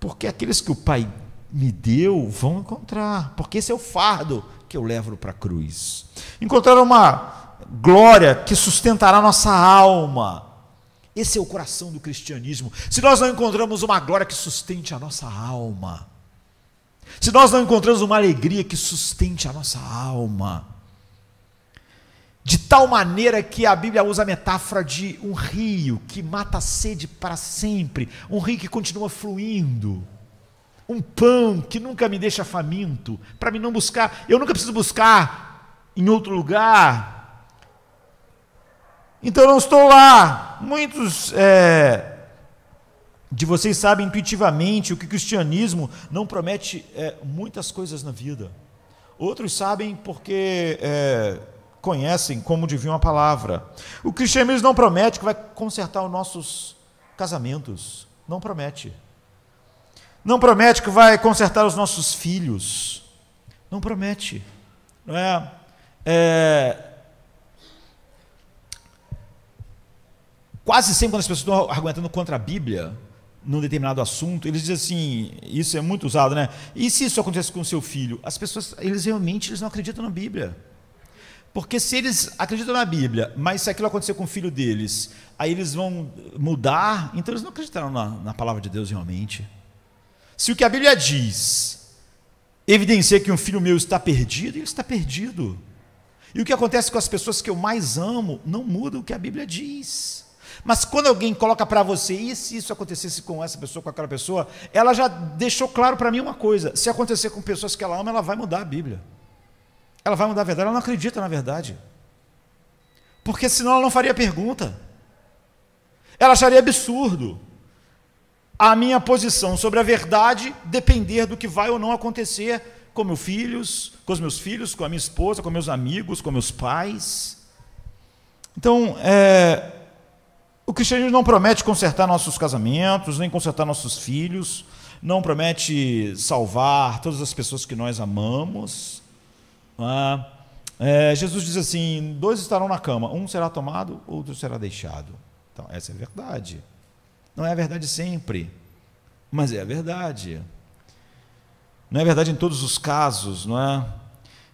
Porque aqueles que o Pai me deu vão encontrar, porque esse é o fardo que eu levo para a cruz. Encontrar uma glória que sustentará nossa alma esse é o coração do cristianismo. Se nós não encontramos uma glória que sustente a nossa alma, se nós não encontramos uma alegria que sustente a nossa alma, de tal maneira que a Bíblia usa a metáfora de um rio que mata a sede para sempre, um rio que continua fluindo, um pão que nunca me deixa faminto, para mim não buscar, eu nunca preciso buscar em outro lugar, então eu não estou lá. Muitos é, de vocês sabem intuitivamente o que o cristianismo não promete é, muitas coisas na vida. Outros sabem porque é, conhecem como deviam a palavra. O cristianismo não promete que vai consertar os nossos casamentos. Não promete. Não promete que vai consertar os nossos filhos. Não promete. Não é? é Quase sempre, quando as pessoas estão argumentando contra a Bíblia, num determinado assunto, eles dizem assim, isso é muito usado, né? E se isso acontece com o seu filho? As pessoas, eles realmente eles não acreditam na Bíblia. Porque se eles acreditam na Bíblia, mas se aquilo acontecer com o filho deles, aí eles vão mudar, então eles não acreditaram na, na palavra de Deus realmente. Se o que a Bíblia diz evidencia que um filho meu está perdido, ele está perdido. E o que acontece com as pessoas que eu mais amo não muda o que a Bíblia diz. Mas quando alguém coloca para você, e se isso acontecesse com essa pessoa, com aquela pessoa, ela já deixou claro para mim uma coisa: se acontecer com pessoas que ela ama, ela vai mudar a Bíblia. Ela vai mudar a verdade, ela não acredita na verdade. Porque senão ela não faria pergunta. Ela acharia absurdo a minha posição sobre a verdade depender do que vai ou não acontecer com meus filhos, com os meus filhos, com a minha esposa, com meus amigos, com meus pais. Então, é, o cristianismo não promete consertar nossos casamentos, nem consertar nossos filhos, não promete salvar todas as pessoas que nós amamos. É? é, Jesus diz assim: dois estarão na cama, um será tomado, outro será deixado. Então, essa é a verdade. Não é a verdade sempre, mas é a verdade. Não é verdade em todos os casos, não é?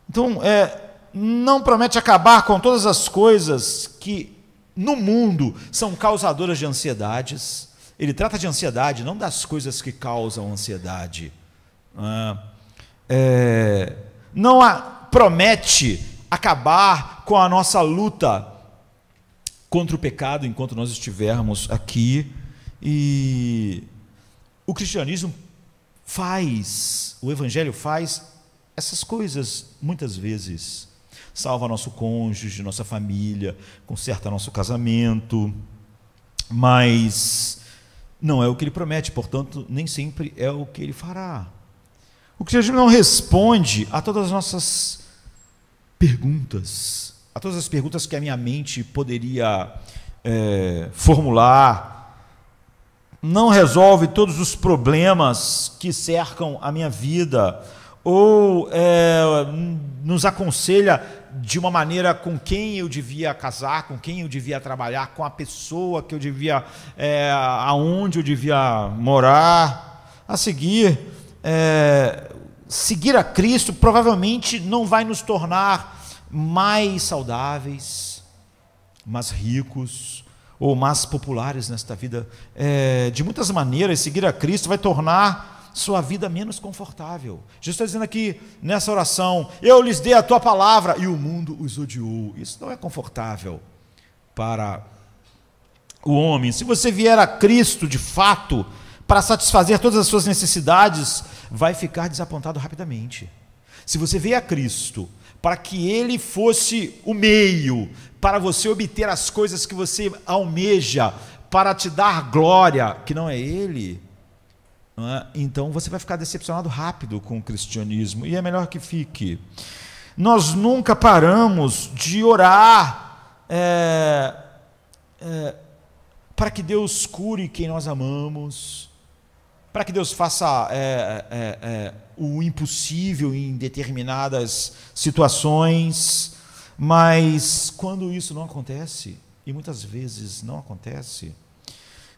Então, é, não promete acabar com todas as coisas que no mundo são causadoras de ansiedades. Ele trata de ansiedade, não das coisas que causam ansiedade. Ah, é, não a, promete acabar com a nossa luta contra o pecado enquanto nós estivermos aqui. E o cristianismo faz, o evangelho faz essas coisas muitas vezes salva nosso cônjuge, nossa família, conserta nosso casamento, mas não é o que ele promete, portanto, nem sempre é o que ele fará. O cristianismo não responde a todas as nossas perguntas, a todas as perguntas que a minha mente poderia é, formular, não resolve todos os problemas que cercam a minha vida, ou é, nos aconselha de uma maneira com quem eu devia casar, com quem eu devia trabalhar, com a pessoa que eu devia, é, aonde eu devia morar, a seguir, é, seguir a Cristo provavelmente não vai nos tornar mais saudáveis, mais ricos ou mais populares nesta vida. É, de muitas maneiras, seguir a Cristo vai tornar sua vida menos confortável. Jesus está dizendo aqui nessa oração: Eu lhes dei a tua palavra e o mundo os odiou. Isso não é confortável para o homem. Se você vier a Cristo de fato para satisfazer todas as suas necessidades, vai ficar desapontado rapidamente. Se você vier a Cristo para que ele fosse o meio para você obter as coisas que você almeja, para te dar glória, que não é ele, é? Então você vai ficar decepcionado rápido com o cristianismo e é melhor que fique. Nós nunca paramos de orar é, é, para que Deus cure quem nós amamos, para que Deus faça é, é, o impossível em determinadas situações, mas quando isso não acontece, e muitas vezes não acontece,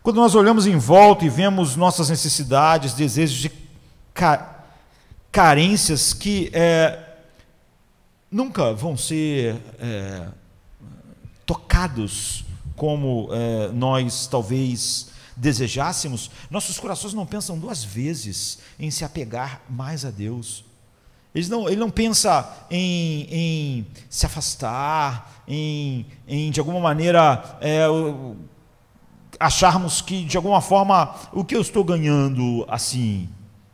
quando nós olhamos em volta e vemos nossas necessidades, desejos de ca carências que é, nunca vão ser é, tocados como é, nós talvez desejássemos, nossos corações não pensam duas vezes em se apegar mais a Deus. Eles não, ele não pensa em, em se afastar, em, em de alguma maneira é, acharmos que, de alguma forma, o que eu estou ganhando assim?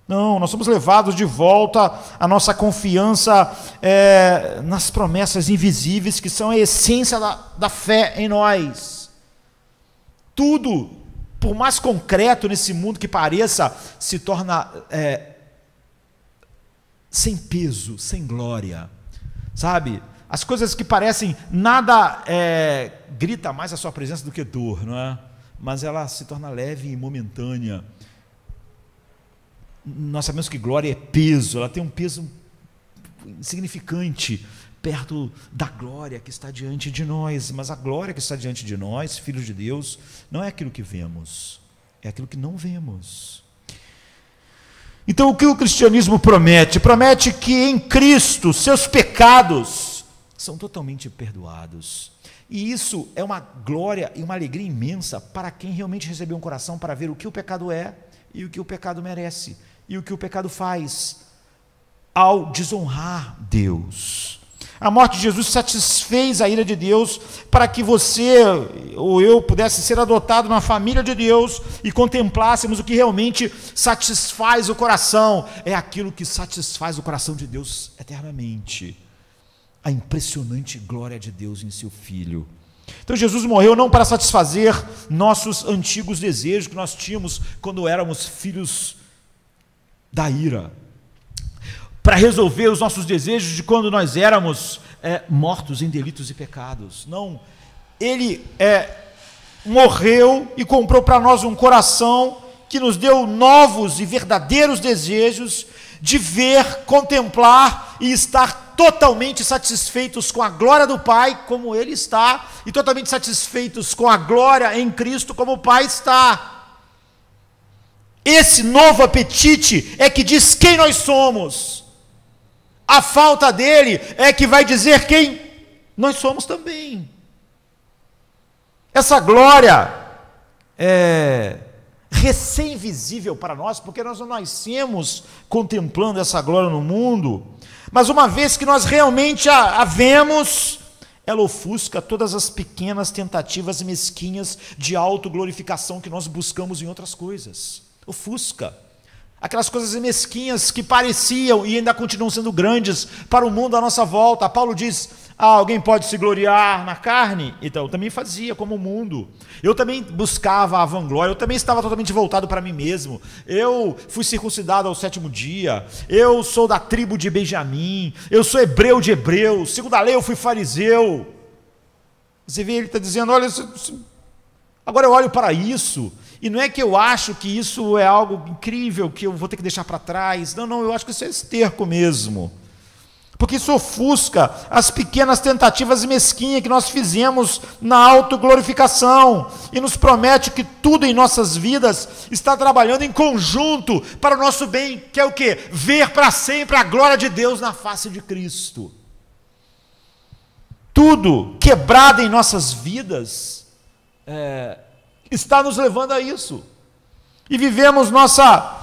Não, nós somos levados de volta a nossa confiança é, nas promessas invisíveis que são a essência da, da fé em nós. Tudo, por mais concreto nesse mundo que pareça, se torna é, sem peso, sem glória. Sabe? As coisas que parecem nada é, grita mais a sua presença do que dor, não é? mas ela se torna leve e momentânea. Nós sabemos que glória é peso, ela tem um peso insignificante perto da glória que está diante de nós, mas a glória que está diante de nós, filhos de Deus, não é aquilo que vemos, é aquilo que não vemos. Então, o que o cristianismo promete? Promete que em Cristo seus pecados são totalmente perdoados e isso é uma glória e uma alegria imensa para quem realmente recebeu um coração para ver o que o pecado é e o que o pecado merece e o que o pecado faz ao desonrar Deus. A morte de Jesus satisfez a ira de Deus para que você ou eu pudesse ser adotado na família de Deus e contemplássemos o que realmente satisfaz o coração. É aquilo que satisfaz o coração de Deus eternamente a impressionante glória de Deus em seu Filho. Então Jesus morreu não para satisfazer nossos antigos desejos que nós tínhamos quando éramos filhos da ira, para resolver os nossos desejos de quando nós éramos é, mortos em delitos e pecados. Não, ele é, morreu e comprou para nós um coração que nos deu novos e verdadeiros desejos de ver, contemplar e estar totalmente satisfeitos com a glória do Pai, como Ele está, e totalmente satisfeitos com a glória em Cristo, como o Pai está. Esse novo apetite é que diz quem nós somos. A falta dele é que vai dizer quem nós somos também. Essa glória é recém-visível para nós, porque nós não nascemos contemplando essa glória no mundo, mas uma vez que nós realmente a, a vemos, ela ofusca todas as pequenas tentativas mesquinhas de autoglorificação que nós buscamos em outras coisas. Ofusca. Aquelas coisas mesquinhas que pareciam e ainda continuam sendo grandes para o mundo à nossa volta. Paulo diz: ah, alguém pode se gloriar na carne? Então, eu também fazia como o mundo. Eu também buscava a vanglória, eu também estava totalmente voltado para mim mesmo. Eu fui circuncidado ao sétimo dia, eu sou da tribo de Benjamim, eu sou hebreu de hebreu, segundo a lei eu fui fariseu. Você vê, ele está dizendo: olha, agora eu olho para isso. E não é que eu acho que isso é algo incrível, que eu vou ter que deixar para trás. Não, não, eu acho que isso é esterco mesmo porque isso ofusca as pequenas tentativas mesquinhas que nós fizemos na autoglorificação e nos promete que tudo em nossas vidas está trabalhando em conjunto para o nosso bem, que é o que? Ver para sempre a glória de Deus na face de Cristo. Tudo quebrado em nossas vidas é, está nos levando a isso. E vivemos nossa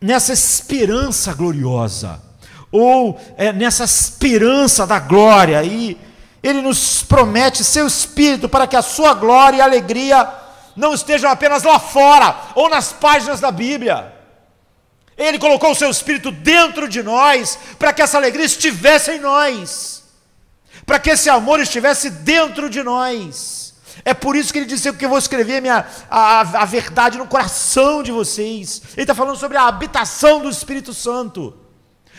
nessa esperança gloriosa ou é, nessa esperança da glória. E Ele nos promete seu Espírito para que a sua glória e alegria não estejam apenas lá fora ou nas páginas da Bíblia. Ele colocou o seu Espírito dentro de nós para que essa alegria estivesse em nós, para que esse amor estivesse dentro de nós. É por isso que ele disse que eu vou escrever a, minha, a, a verdade no coração de vocês. Ele está falando sobre a habitação do Espírito Santo.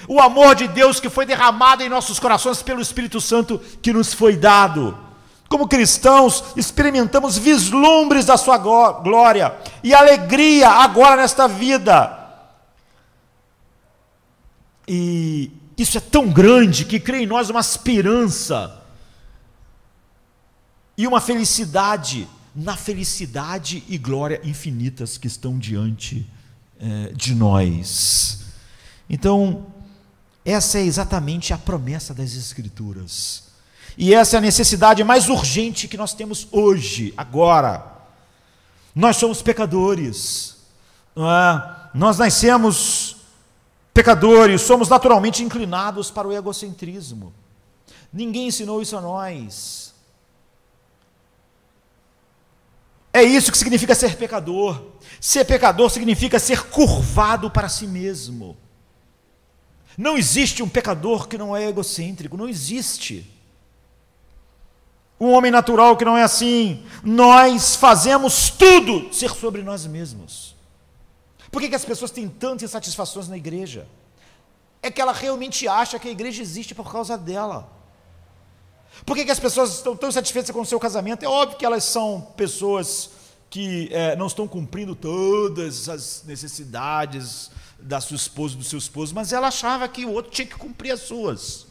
O amor de Deus que foi derramado em nossos corações pelo Espírito Santo que nos foi dado. Como cristãos, experimentamos vislumbres da Sua glória e alegria agora nesta vida. E isso é tão grande que cria em nós uma esperança e uma felicidade, na felicidade e glória infinitas que estão diante eh, de nós. Então, essa é exatamente a promessa das Escrituras. E essa é a necessidade mais urgente que nós temos hoje, agora. Nós somos pecadores, é? nós nascemos pecadores, somos naturalmente inclinados para o egocentrismo. Ninguém ensinou isso a nós. É isso que significa ser pecador. Ser pecador significa ser curvado para si mesmo. Não existe um pecador que não é egocêntrico, não existe. Um homem natural que não é assim. Nós fazemos tudo ser sobre nós mesmos. Por que, que as pessoas têm tantas insatisfações na igreja? É que ela realmente acha que a igreja existe por causa dela. Por que, que as pessoas estão tão satisfeitas com o seu casamento? É óbvio que elas são pessoas que é, não estão cumprindo todas as necessidades da sua esposa, do seu esposo, mas ela achava que o outro tinha que cumprir as suas.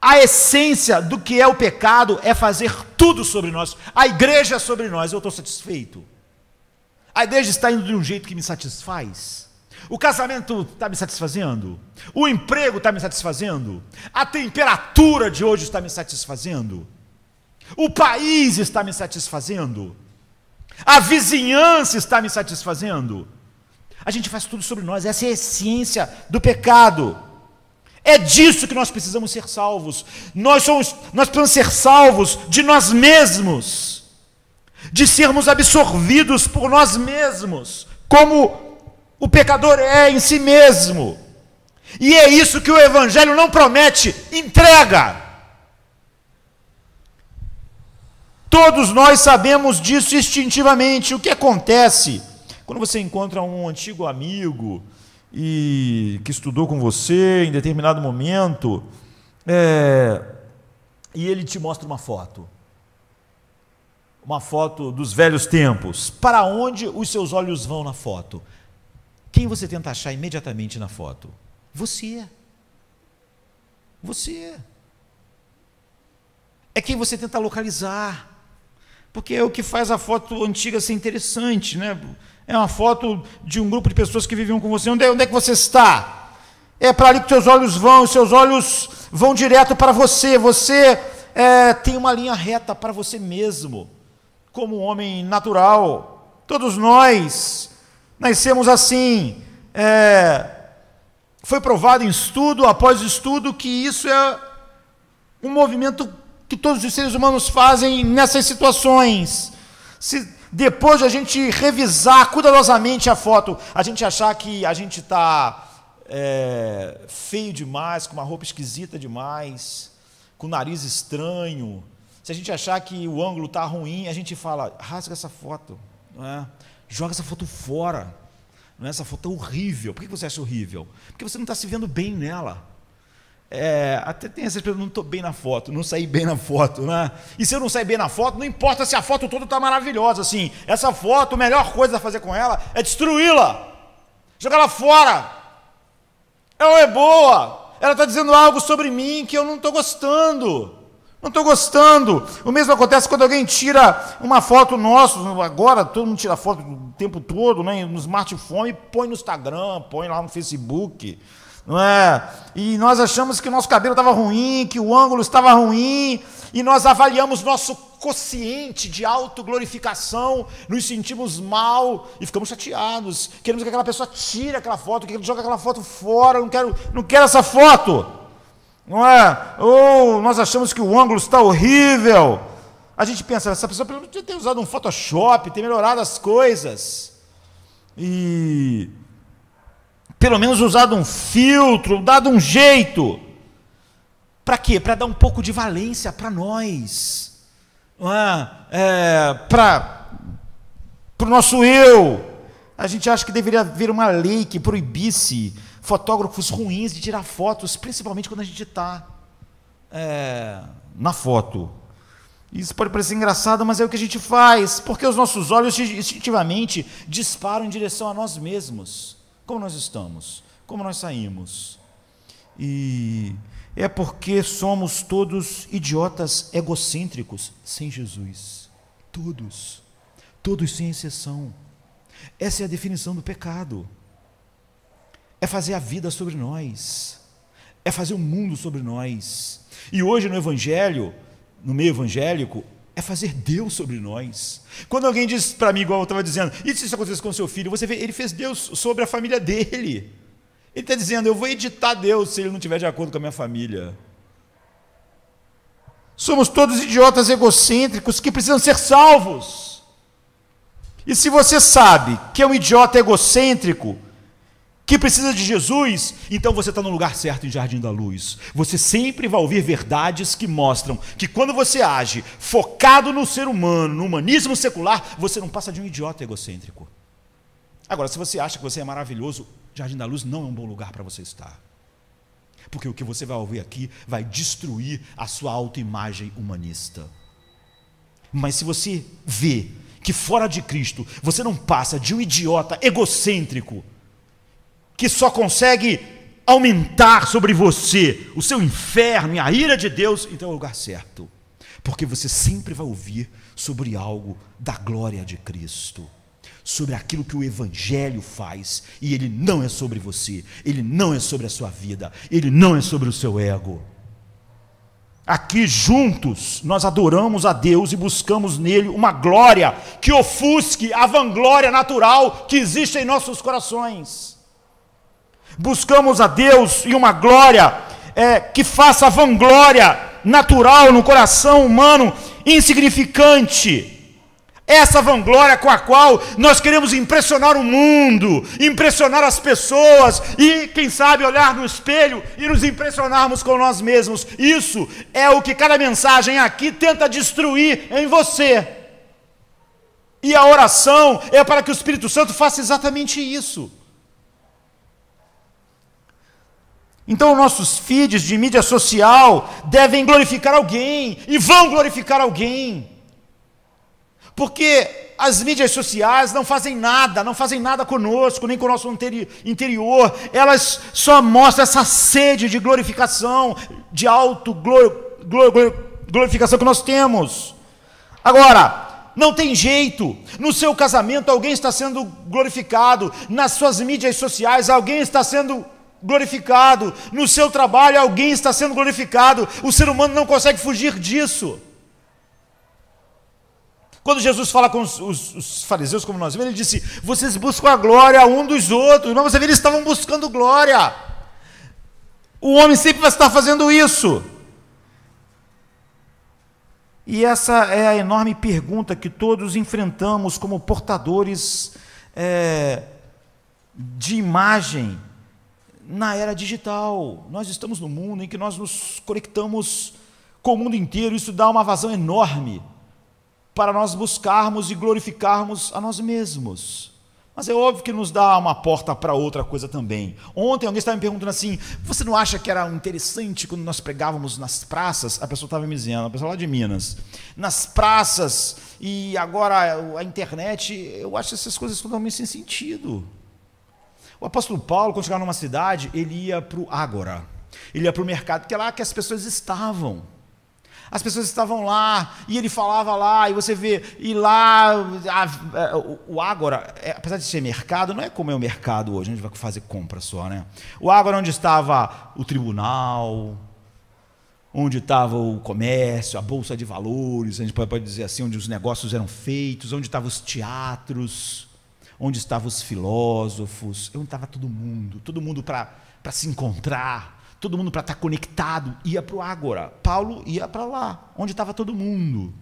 A essência do que é o pecado é fazer tudo sobre nós. A igreja é sobre nós, eu estou satisfeito. A igreja está indo de um jeito que me satisfaz. O casamento está me satisfazendo. O emprego está me satisfazendo. A temperatura de hoje está me satisfazendo. O país está me satisfazendo. A vizinhança está me satisfazendo? A gente faz tudo sobre nós, essa é a essência do pecado. É disso que nós precisamos ser salvos. Nós, somos, nós precisamos ser salvos de nós mesmos, de sermos absorvidos por nós mesmos, como o pecador é em si mesmo. E é isso que o Evangelho não promete: entrega. Todos nós sabemos disso instintivamente. O que acontece quando você encontra um antigo amigo e que estudou com você em determinado momento é, e ele te mostra uma foto, uma foto dos velhos tempos. Para onde os seus olhos vão na foto? Quem você tenta achar imediatamente na foto? Você. Você. É quem você tenta localizar porque é o que faz a foto antiga ser interessante, né? É uma foto de um grupo de pessoas que viviam com você. Onde é, onde é que você está? É para ali que seus olhos vão, seus olhos vão direto para você. Você é, tem uma linha reta para você mesmo, como um homem natural. Todos nós nascemos assim. É, foi provado em estudo, após estudo, que isso é um movimento que todos os seres humanos fazem nessas situações. Se depois de a gente revisar cuidadosamente a foto, a gente achar que a gente está é, feio demais, com uma roupa esquisita demais, com o nariz estranho, se a gente achar que o ângulo está ruim, a gente fala, rasga essa foto, é? joga essa foto fora. Não é? Essa foto é horrível. Por que você acha horrível? Porque você não está se vendo bem nela. É, até tem essas pessoas, não estou bem na foto, não saí bem na foto, né? E se eu não sair bem na foto, não importa se a foto toda está maravilhosa, assim. Essa foto, a melhor coisa a fazer com ela é destruí-la, jogar ela fora. Ela é boa, ela está dizendo algo sobre mim que eu não estou gostando. Não estou gostando. O mesmo acontece quando alguém tira uma foto nossa, agora todo mundo tira foto o tempo todo, né? No smartphone, põe no Instagram, põe lá no Facebook não é? E nós achamos que o nosso cabelo estava ruim, que o ângulo estava ruim, e nós avaliamos nosso consciente de autoglorificação, nos sentimos mal e ficamos chateados. Queremos que aquela pessoa tire aquela foto, que ele joga aquela foto fora, não quero, não quero essa foto. Não é? Ou nós achamos que o ângulo está horrível. A gente pensa, essa pessoa pelo menos tem usado um Photoshop, ter melhorado as coisas. E pelo menos usado um filtro, dado um jeito. Para quê? Para dar um pouco de valência para nós, ah, é, é para o nosso eu. A gente acha que deveria haver uma lei que proibisse fotógrafos ruins de tirar fotos, principalmente quando a gente está é, na foto. Isso pode parecer engraçado, mas é o que a gente faz, porque os nossos olhos instintivamente disparam em direção a nós mesmos. Como nós estamos? Como nós saímos? E é porque somos todos idiotas egocêntricos sem Jesus. Todos. Todos sem exceção. Essa é a definição do pecado. É fazer a vida sobre nós. É fazer o mundo sobre nós. E hoje no Evangelho, no meio evangélico, é fazer Deus sobre nós. Quando alguém diz para mim, igual eu estava dizendo, e se isso acontecesse com seu filho? Você vê, ele fez Deus sobre a família dele. Ele está dizendo, eu vou editar Deus se ele não estiver de acordo com a minha família. Somos todos idiotas egocêntricos que precisam ser salvos. E se você sabe que é um idiota egocêntrico, que precisa de Jesus, então você está no lugar certo em Jardim da Luz. Você sempre vai ouvir verdades que mostram que quando você age focado no ser humano, no humanismo secular, você não passa de um idiota egocêntrico. Agora, se você acha que você é maravilhoso, Jardim da Luz não é um bom lugar para você estar. Porque o que você vai ouvir aqui vai destruir a sua autoimagem humanista. Mas se você vê que fora de Cristo você não passa de um idiota egocêntrico, que só consegue aumentar sobre você o seu inferno e a ira de Deus, então é o lugar certo. Porque você sempre vai ouvir sobre algo da glória de Cristo, sobre aquilo que o Evangelho faz, e ele não é sobre você, ele não é sobre a sua vida, ele não é sobre o seu ego. Aqui juntos nós adoramos a Deus e buscamos nele uma glória que ofusque a vanglória natural que existe em nossos corações buscamos a Deus e uma glória é, que faça vanglória natural no coração humano insignificante. Essa vanglória com a qual nós queremos impressionar o mundo, impressionar as pessoas e, quem sabe, olhar no espelho e nos impressionarmos com nós mesmos. Isso é o que cada mensagem aqui tenta destruir em você. E a oração é para que o Espírito Santo faça exatamente isso. Então, nossos feeds de mídia social devem glorificar alguém e vão glorificar alguém. Porque as mídias sociais não fazem nada, não fazem nada conosco, nem com o nosso interior. Elas só mostram essa sede de glorificação, de auto glorificação que nós temos. Agora, não tem jeito. No seu casamento alguém está sendo glorificado, nas suas mídias sociais alguém está sendo glorificado glorificado, no seu trabalho alguém está sendo glorificado, o ser humano não consegue fugir disso. Quando Jesus fala com os, os, os fariseus, como nós vimos, ele disse: Vocês buscam a glória um dos outros, mas você vê, eles estavam buscando glória. O homem sempre vai estar fazendo isso. E essa é a enorme pergunta que todos enfrentamos como portadores é, de imagem na era digital. Nós estamos num mundo em que nós nos conectamos com o mundo inteiro, isso dá uma vazão enorme para nós buscarmos e glorificarmos a nós mesmos. Mas é óbvio que nos dá uma porta para outra coisa também. Ontem alguém estava me perguntando assim: você não acha que era interessante quando nós pregávamos nas praças? A pessoa estava me dizendo, a pessoa lá de Minas, nas praças e agora a internet. Eu acho essas coisas totalmente sem sentido. O apóstolo Paulo, quando chegava numa cidade, ele ia para o Ágora, ele ia para o mercado, porque é lá que as pessoas estavam. As pessoas estavam lá, e ele falava lá, e você vê, e lá, a, a, é, o Ágora, é, apesar de ser mercado, não é como é o mercado hoje, a gente vai fazer compra só, né? O Ágora é onde estava o tribunal, onde estava o comércio, a bolsa de valores, a gente pode dizer assim, onde os negócios eram feitos, onde estavam os teatros, onde estavam os filósofos, onde estava todo mundo, todo mundo para se encontrar, todo mundo para estar tá conectado, ia para o Ágora. Paulo ia para lá, onde estava todo mundo.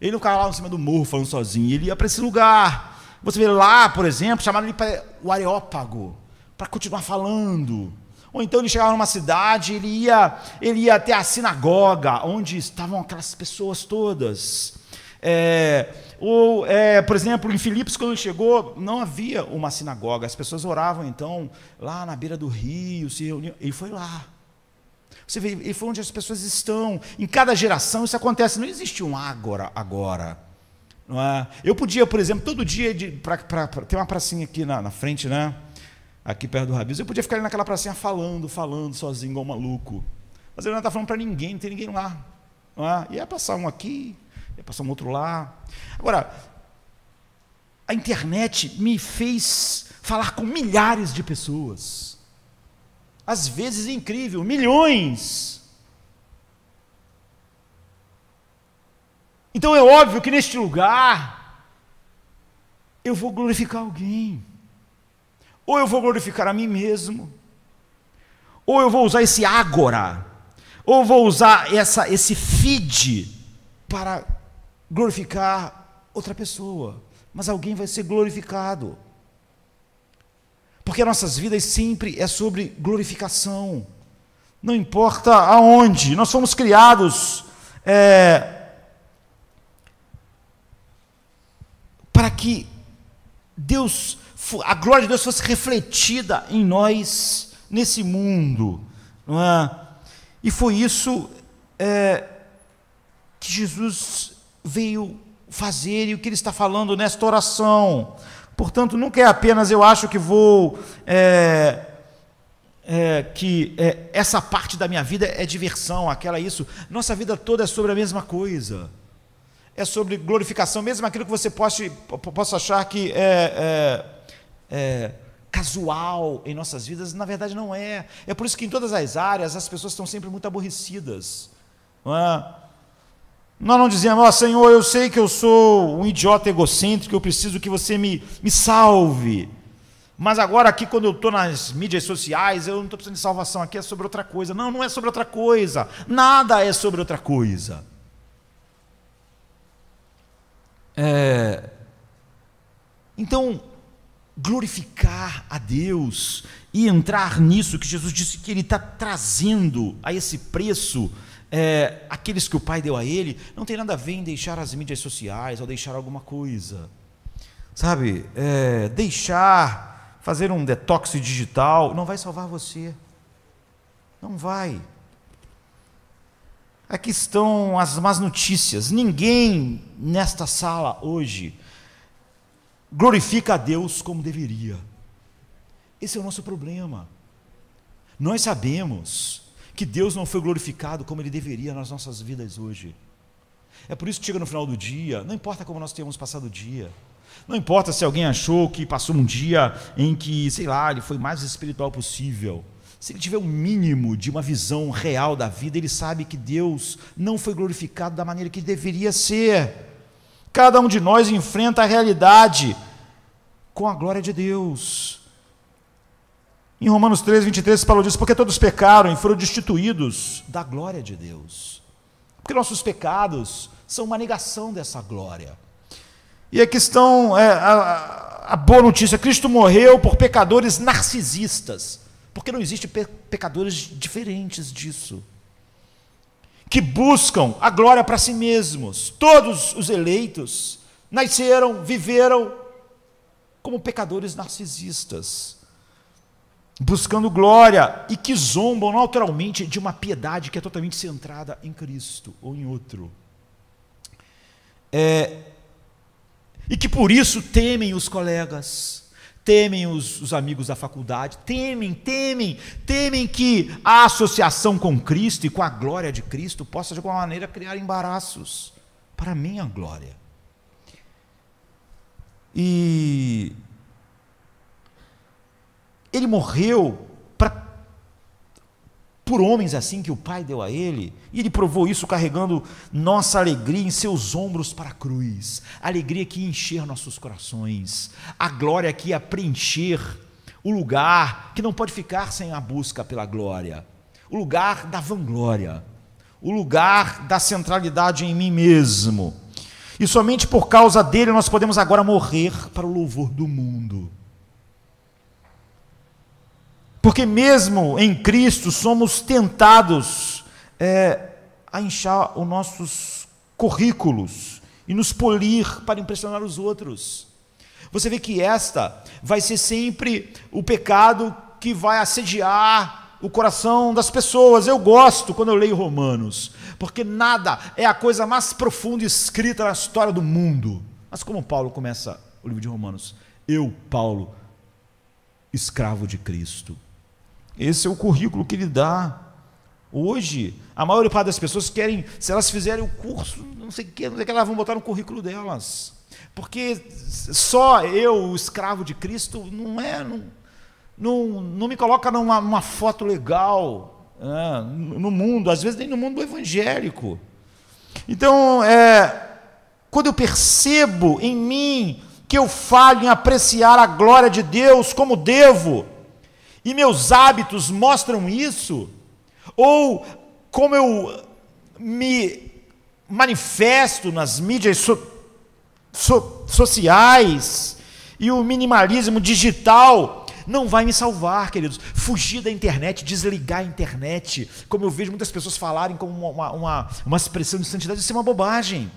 Ele não ficava lá em cima do morro falando sozinho, ele ia para esse lugar. Você vê lá, por exemplo, chamaram ele para o Areópago, para continuar falando. Ou então ele chegava numa cidade, ele ia, ele ia até a sinagoga, onde estavam aquelas pessoas todas. É, ou, é, por exemplo, em Filipos, quando chegou, não havia uma sinagoga. As pessoas oravam, então, lá na beira do rio, se reuniam. Ele foi lá. Você vê, ele foi onde as pessoas estão. Em cada geração isso acontece. Não existe um agora, agora. Não é? Eu podia, por exemplo, todo dia, de, tem uma pracinha aqui na, na frente, né? aqui perto do Rabis, eu podia ficar ali naquela pracinha falando, falando sozinho, igual um maluco. Mas ele não está falando para ninguém, não tem ninguém lá. Não é? E ia passar um aqui, ia é, passar um outro lá. Agora, a internet me fez falar com milhares de pessoas. Às vezes é incrível, milhões. Então é óbvio que neste lugar eu vou glorificar alguém. Ou eu vou glorificar a mim mesmo. Ou eu vou usar esse agora. Ou vou usar essa, esse feed para glorificar outra pessoa, mas alguém vai ser glorificado. Porque nossas vidas sempre é sobre glorificação. Não importa aonde, nós fomos criados é, para que Deus, a glória de Deus fosse refletida em nós nesse mundo, não é? E foi isso é, que Jesus veio fazer e o que ele está falando nesta oração. Portanto, nunca é apenas eu acho que vou. É, é, que é, essa parte da minha vida é diversão, aquela isso. Nossa vida toda é sobre a mesma coisa. É sobre glorificação, mesmo aquilo que você possa, possa achar que é, é, é casual em nossas vidas, na verdade não é. É por isso que em todas as áreas as pessoas estão sempre muito aborrecidas. Não é? Nós não dizemos, ó oh, Senhor, eu sei que eu sou um idiota egocêntrico, eu preciso que você me, me salve. Mas agora aqui, quando eu estou nas mídias sociais, eu não estou precisando de salvação, aqui é sobre outra coisa. Não, não é sobre outra coisa. Nada é sobre outra coisa. É... Então, glorificar a Deus e entrar nisso que Jesus disse que Ele está trazendo a esse preço é, aqueles que o pai deu a ele, não tem nada a ver em deixar as mídias sociais ou deixar alguma coisa. Sabe, é, deixar, fazer um detox digital, não vai salvar você. Não vai. Aqui estão as más notícias. Ninguém nesta sala hoje glorifica a Deus como deveria. Esse é o nosso problema. Nós sabemos que Deus não foi glorificado como ele deveria nas nossas vidas hoje. É por isso que chega no final do dia, não importa como nós tenhamos passado o dia, não importa se alguém achou que passou um dia em que, sei lá, ele foi mais espiritual possível. Se ele tiver um mínimo de uma visão real da vida, ele sabe que Deus não foi glorificado da maneira que deveria ser. Cada um de nós enfrenta a realidade com a glória de Deus. Em Romanos 3, 23, Paulo diz: Porque todos pecaram e foram destituídos da glória de Deus. Porque nossos pecados são uma negação dessa glória. E aqui estão é, a, a, boa notícia: Cristo morreu por pecadores narcisistas. Porque não existe pe pecadores diferentes disso. Que buscam a glória para si mesmos. Todos os eleitos nasceram, viveram como pecadores narcisistas buscando glória e que zombam naturalmente de uma piedade que é totalmente centrada em Cristo ou em outro. É, e que por isso temem os colegas, temem os, os amigos da faculdade, temem, temem, temem que a associação com Cristo e com a glória de Cristo possa de alguma maneira criar embaraços para é a minha glória. E ele morreu pra, por homens assim que o Pai deu a ele, e ele provou isso carregando nossa alegria em seus ombros para a cruz, a alegria que ia encher nossos corações, a glória que ia preencher o lugar que não pode ficar sem a busca pela glória, o lugar da vanglória, o lugar da centralidade em mim mesmo. E somente por causa dele nós podemos agora morrer para o louvor do mundo. Porque mesmo em Cristo somos tentados é, a inchar os nossos currículos e nos polir para impressionar os outros. Você vê que esta vai ser sempre o pecado que vai assediar o coração das pessoas. Eu gosto quando eu leio Romanos, porque nada é a coisa mais profunda escrita na história do mundo. Mas como Paulo começa o livro de Romanos? Eu, Paulo, escravo de Cristo esse é o currículo que ele dá. Hoje, a maior parte das pessoas querem, se elas fizerem o curso, não sei o que, não sei o que, elas vão botar no currículo delas. Porque só eu, o escravo de Cristo, não é. Não, não, não me coloca numa, numa foto legal né, no mundo, às vezes nem no mundo evangélico. Então, é, quando eu percebo em mim que eu falho em apreciar a glória de Deus como devo, e meus hábitos mostram isso? Ou como eu me manifesto nas mídias so, so, sociais e o minimalismo digital não vai me salvar, queridos. Fugir da internet, desligar a internet, como eu vejo muitas pessoas falarem como uma, uma, uma expressão de santidade, isso é uma bobagem.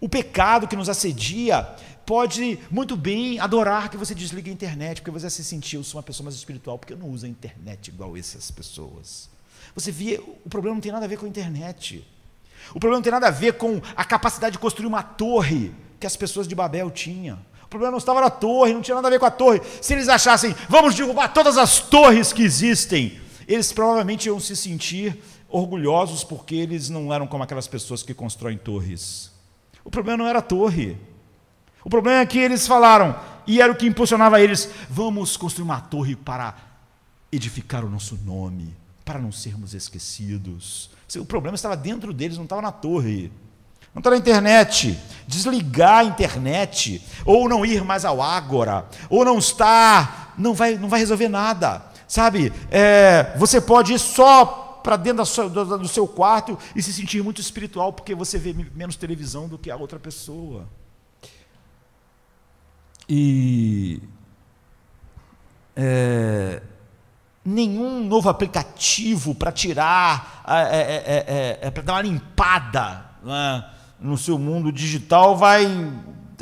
O pecado que nos assedia pode muito bem adorar que você desligue a internet, porque você vai se sentir, eu sou uma pessoa mais espiritual, porque eu não uso a internet igual essas pessoas. Você vê, o problema não tem nada a ver com a internet. O problema não tem nada a ver com a capacidade de construir uma torre que as pessoas de Babel tinham. O problema não estava na torre, não tinha nada a ver com a torre. Se eles achassem, vamos derrubar todas as torres que existem, eles provavelmente iam se sentir orgulhosos porque eles não eram como aquelas pessoas que constroem torres. O problema não era a torre, o problema é que eles falaram, e era o que impulsionava eles: vamos construir uma torre para edificar o nosso nome, para não sermos esquecidos. O problema estava dentro deles, não estava na torre. Não está na internet. Desligar a internet, ou não ir mais ao Ágora, ou não estar, não vai, não vai resolver nada. Sabe, é, você pode ir só para dentro sua, do, do seu quarto e se sentir muito espiritual, porque você vê menos televisão do que a outra pessoa. E é, nenhum novo aplicativo para tirar, é, é, para dar uma limpada no seu mundo digital vai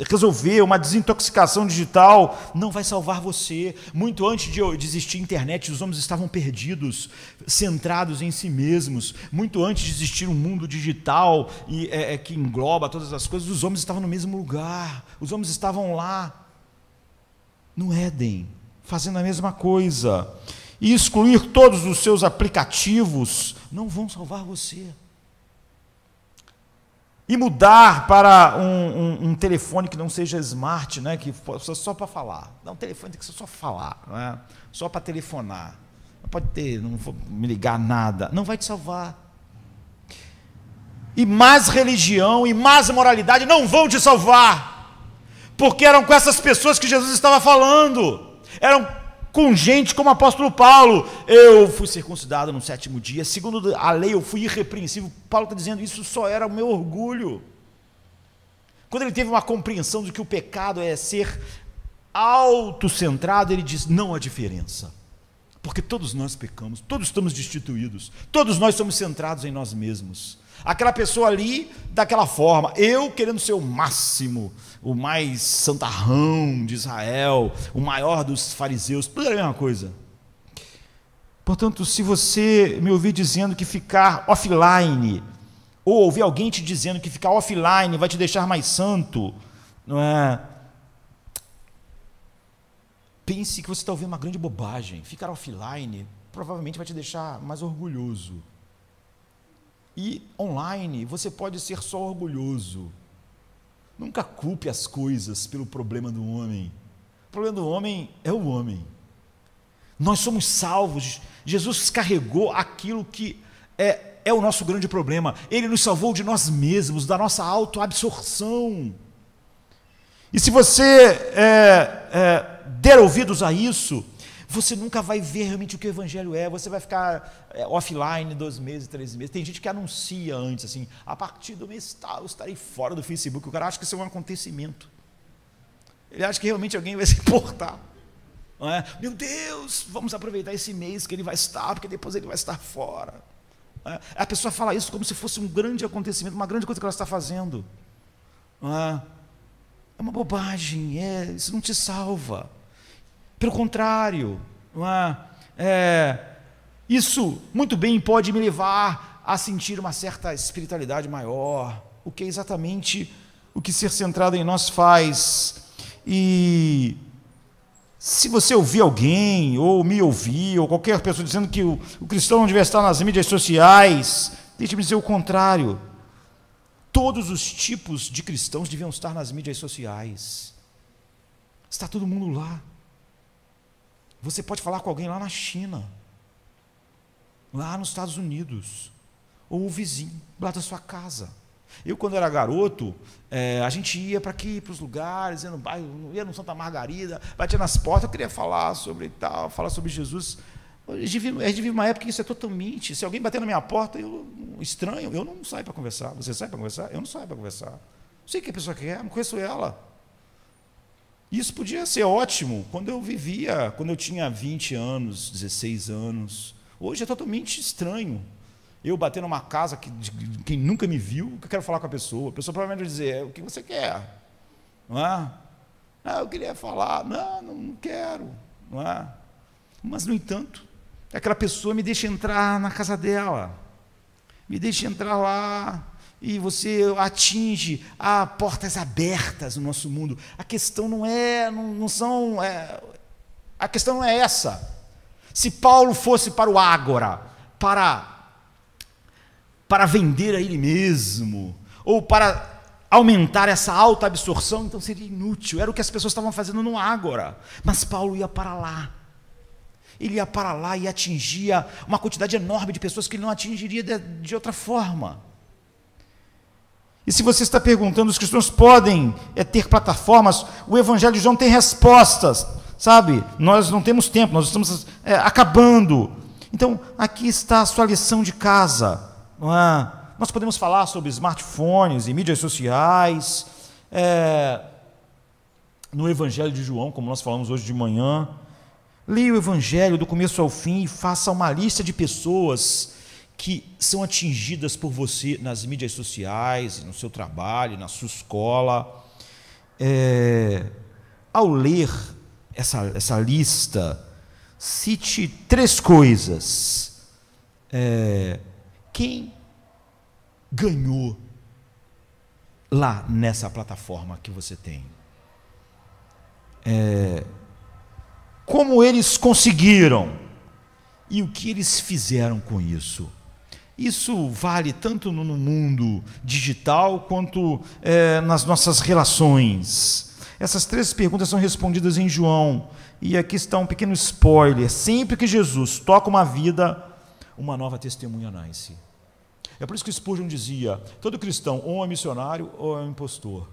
resolver uma desintoxicação digital não vai salvar você. Muito antes de existir internet, os homens estavam perdidos, centrados em si mesmos. Muito antes de existir um mundo digital e, é, que engloba todas as coisas, os homens estavam no mesmo lugar. Os homens estavam lá no Éden, fazendo a mesma coisa. E excluir todos os seus aplicativos não vão salvar você. E mudar para um, um, um telefone que não seja smart, né, que possa só para falar. Não, um telefone tem que ser só falar, né, só para telefonar. Não pode ter, não vou me ligar nada. Não vai te salvar e mais religião e mais moralidade não vão te salvar porque eram com essas pessoas que Jesus estava falando, eram com gente como o apóstolo Paulo. Eu fui circuncidado no sétimo dia, segundo a lei eu fui irrepreensível. Paulo está dizendo isso só era o meu orgulho. Quando ele teve uma compreensão de que o pecado é ser autocentrado, ele diz: não há diferença. Porque todos nós pecamos, todos estamos destituídos, todos nós somos centrados em nós mesmos. Aquela pessoa ali, daquela forma, eu querendo ser o máximo, o mais santarrão de Israel, o maior dos fariseus, tudo é a mesma coisa. Portanto, se você me ouvir dizendo que ficar offline, ou ouvir alguém te dizendo que ficar offline vai te deixar mais santo, não é? Pense que você está ouvindo uma grande bobagem. Ficar offline provavelmente vai te deixar mais orgulhoso e online. Você pode ser só orgulhoso. Nunca culpe as coisas pelo problema do homem. O problema do homem é o homem. Nós somos salvos. Jesus carregou aquilo que é, é o nosso grande problema. Ele nos salvou de nós mesmos, da nossa autoabsorção. E se você é, é, der ouvidos a isso, você nunca vai ver realmente o que o evangelho é, você vai ficar é, offline dois meses, três meses. Tem gente que anuncia antes, assim, a partir do mês tal, eu estarei fora do Facebook. O cara acha que isso é um acontecimento. Ele acha que realmente alguém vai se importar. Não é? Meu Deus, vamos aproveitar esse mês que ele vai estar, porque depois ele vai estar fora. É? A pessoa fala isso como se fosse um grande acontecimento, uma grande coisa que ela está fazendo. Não é? é uma bobagem, é, isso não te salva. Pelo contrário, é? É, isso muito bem pode me levar a sentir uma certa espiritualidade maior, o que é exatamente o que ser centrado em nós faz. E se você ouvir alguém, ou me ouvir, ou qualquer pessoa dizendo que o, o cristão não deve estar nas mídias sociais, deixe-me dizer o contrário. Todos os tipos de cristãos deviam estar nas mídias sociais. Está todo mundo lá. Você pode falar com alguém lá na China, lá nos Estados Unidos, ou o vizinho, lá da sua casa. Eu, quando era garoto, é, a gente ia para aqui, para os lugares, ia no bairro, ia no Santa Margarida, batia nas portas, eu queria falar sobre tal, falar sobre Jesus. A gente vive uma época que isso é totalmente. Se alguém bater na minha porta, eu estranho, eu não saio para conversar. Você sai para conversar? Eu não saio para conversar. sei o que a pessoa quer, é, não conheço ela. Isso podia ser ótimo quando eu vivia, quando eu tinha 20 anos, 16 anos. Hoje é totalmente estranho. Eu bater numa casa que de, quem nunca me viu, que eu quero falar com a pessoa. A pessoa provavelmente vai dizer: é, o que você quer? Não é? Ah, eu queria falar. Não, não quero. Não é? Mas, no entanto, aquela pessoa me deixa entrar na casa dela, me deixa entrar lá, e você atinge a portas abertas no nosso mundo. A questão não é, não, não são, é, a questão não é essa. Se Paulo fosse para o ágora, para para vender a ele mesmo, ou para aumentar essa alta absorção, então seria inútil. Era o que as pessoas estavam fazendo no ágora. Mas Paulo ia para lá. Ele ia para lá e atingia uma quantidade enorme de pessoas que ele não atingiria de, de outra forma. E se você está perguntando, os cristãos podem é, ter plataformas, o Evangelho de João tem respostas, sabe? Nós não temos tempo, nós estamos é, acabando. Então, aqui está a sua lição de casa. É? Nós podemos falar sobre smartphones e mídias sociais, é, no Evangelho de João, como nós falamos hoje de manhã. Leia o Evangelho do começo ao fim e faça uma lista de pessoas que são atingidas por você nas mídias sociais, no seu trabalho, na sua escola. É, ao ler essa, essa lista, cite três coisas. É, quem ganhou lá nessa plataforma que você tem? É, como eles conseguiram e o que eles fizeram com isso? Isso vale tanto no mundo digital quanto é, nas nossas relações. Essas três perguntas são respondidas em João. E aqui está um pequeno spoiler. Sempre que Jesus toca uma vida, uma nova testemunha nasce. É por isso que Spurgeon dizia: todo cristão ou é missionário ou é um impostor.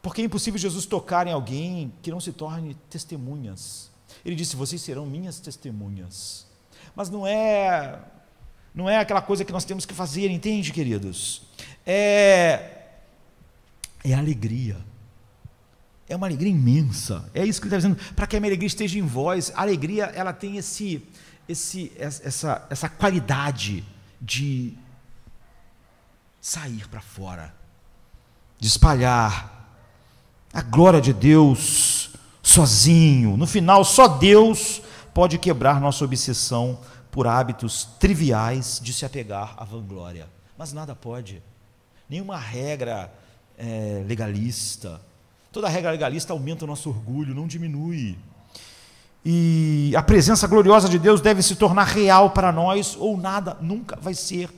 Porque é impossível Jesus tocar em alguém que não se torne testemunhas. Ele disse: Vocês serão minhas testemunhas. Mas não é não é aquela coisa que nós temos que fazer, entende, queridos? É, é alegria. É uma alegria imensa. É isso que ele está dizendo. Para que a minha alegria esteja em vós, a alegria ela tem esse, esse, essa, essa qualidade de sair para fora, de espalhar a glória de Deus sozinho. No final, só Deus pode quebrar nossa obsessão por hábitos triviais de se apegar à vanglória. Mas nada pode. Nenhuma regra é, legalista. Toda regra legalista aumenta o nosso orgulho, não diminui. E a presença gloriosa de Deus deve se tornar real para nós, ou nada nunca vai ser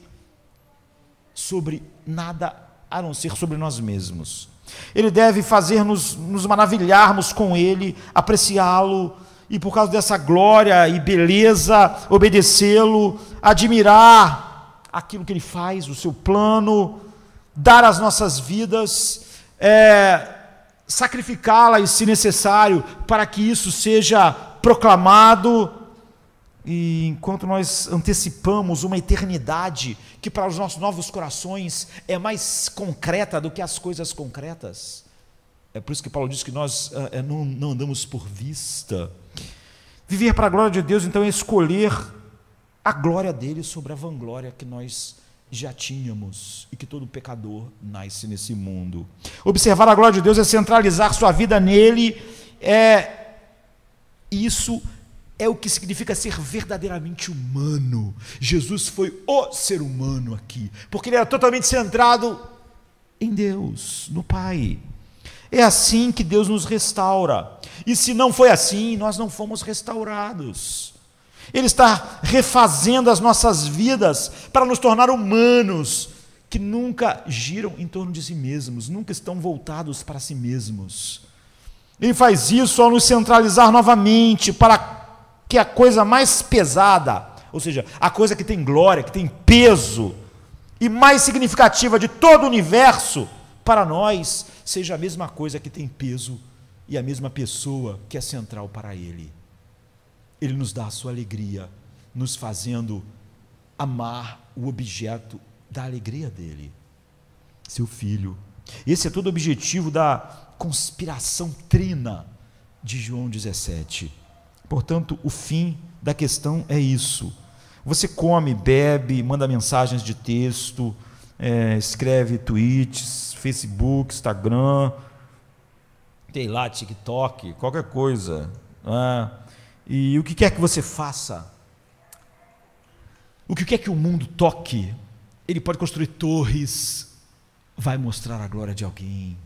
sobre nada a não ser sobre nós mesmos. Ele deve fazer-nos nos maravilharmos com Ele, apreciá-lo, e por causa dessa glória e beleza, obedecê-lo, admirar aquilo que ele faz, o seu plano, dar as nossas vidas, é, sacrificá-las se necessário, para que isso seja proclamado. E enquanto nós antecipamos uma eternidade que para os nossos novos corações é mais concreta do que as coisas concretas é por isso que Paulo diz que nós ah, é, não, não andamos por vista. Viver para a glória de Deus, então, é escolher a glória dele sobre a vanglória que nós já tínhamos e que todo pecador nasce nesse mundo. Observar a glória de Deus é centralizar sua vida nele, é isso é o que significa ser verdadeiramente humano. Jesus foi o ser humano aqui, porque ele era totalmente centrado em Deus, no Pai. É assim que Deus nos restaura. E se não foi assim, nós não fomos restaurados. Ele está refazendo as nossas vidas para nos tornar humanos que nunca giram em torno de si mesmos, nunca estão voltados para si mesmos. Ele faz isso ao nos centralizar novamente para que a coisa mais pesada, ou seja, a coisa que tem glória, que tem peso e mais significativa de todo o universo para nós, seja a mesma coisa que tem peso e a mesma pessoa que é central para Ele. Ele nos dá a sua alegria, nos fazendo amar o objeto da alegria dele, seu filho. Esse é todo o objetivo da conspiração trina de João 17. Portanto, o fim da questão é isso. Você come, bebe, manda mensagens de texto, é, escreve tweets, Facebook, Instagram, tem lá TikTok, qualquer coisa. Né? E o que quer que você faça, o que quer que o mundo toque, ele pode construir torres, vai mostrar a glória de alguém,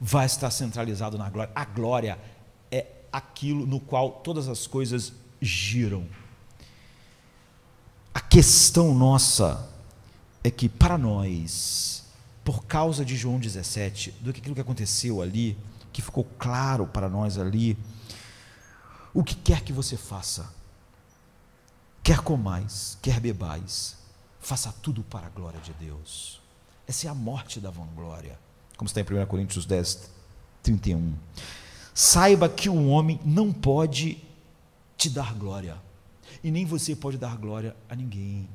vai estar centralizado na glória. A glória é aquilo no qual todas as coisas giram. A questão nossa é que para nós, por causa de João 17, do que aquilo que aconteceu ali, que ficou claro para nós ali, o que quer que você faça, quer comais, quer bebais, faça tudo para a glória de Deus. Essa é a morte da vanglória, como está em 1 Coríntios 10, 31. Saiba que o homem não pode te dar glória, e nem você pode dar glória a ninguém.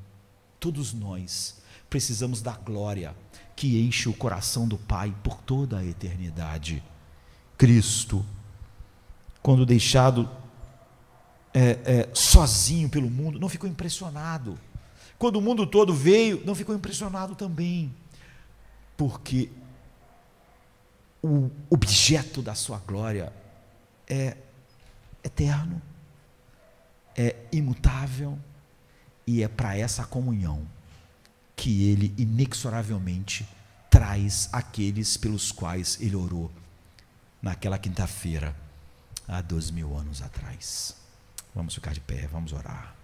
Todos nós precisamos da glória que enche o coração do Pai por toda a eternidade. Cristo, quando deixado é, é, sozinho pelo mundo, não ficou impressionado. Quando o mundo todo veio, não ficou impressionado também, porque o objeto da sua glória é eterno, é imutável e é para essa comunhão que ele inexoravelmente traz aqueles pelos quais ele orou naquela quinta-feira, há dois mil anos atrás. Vamos ficar de pé, vamos orar.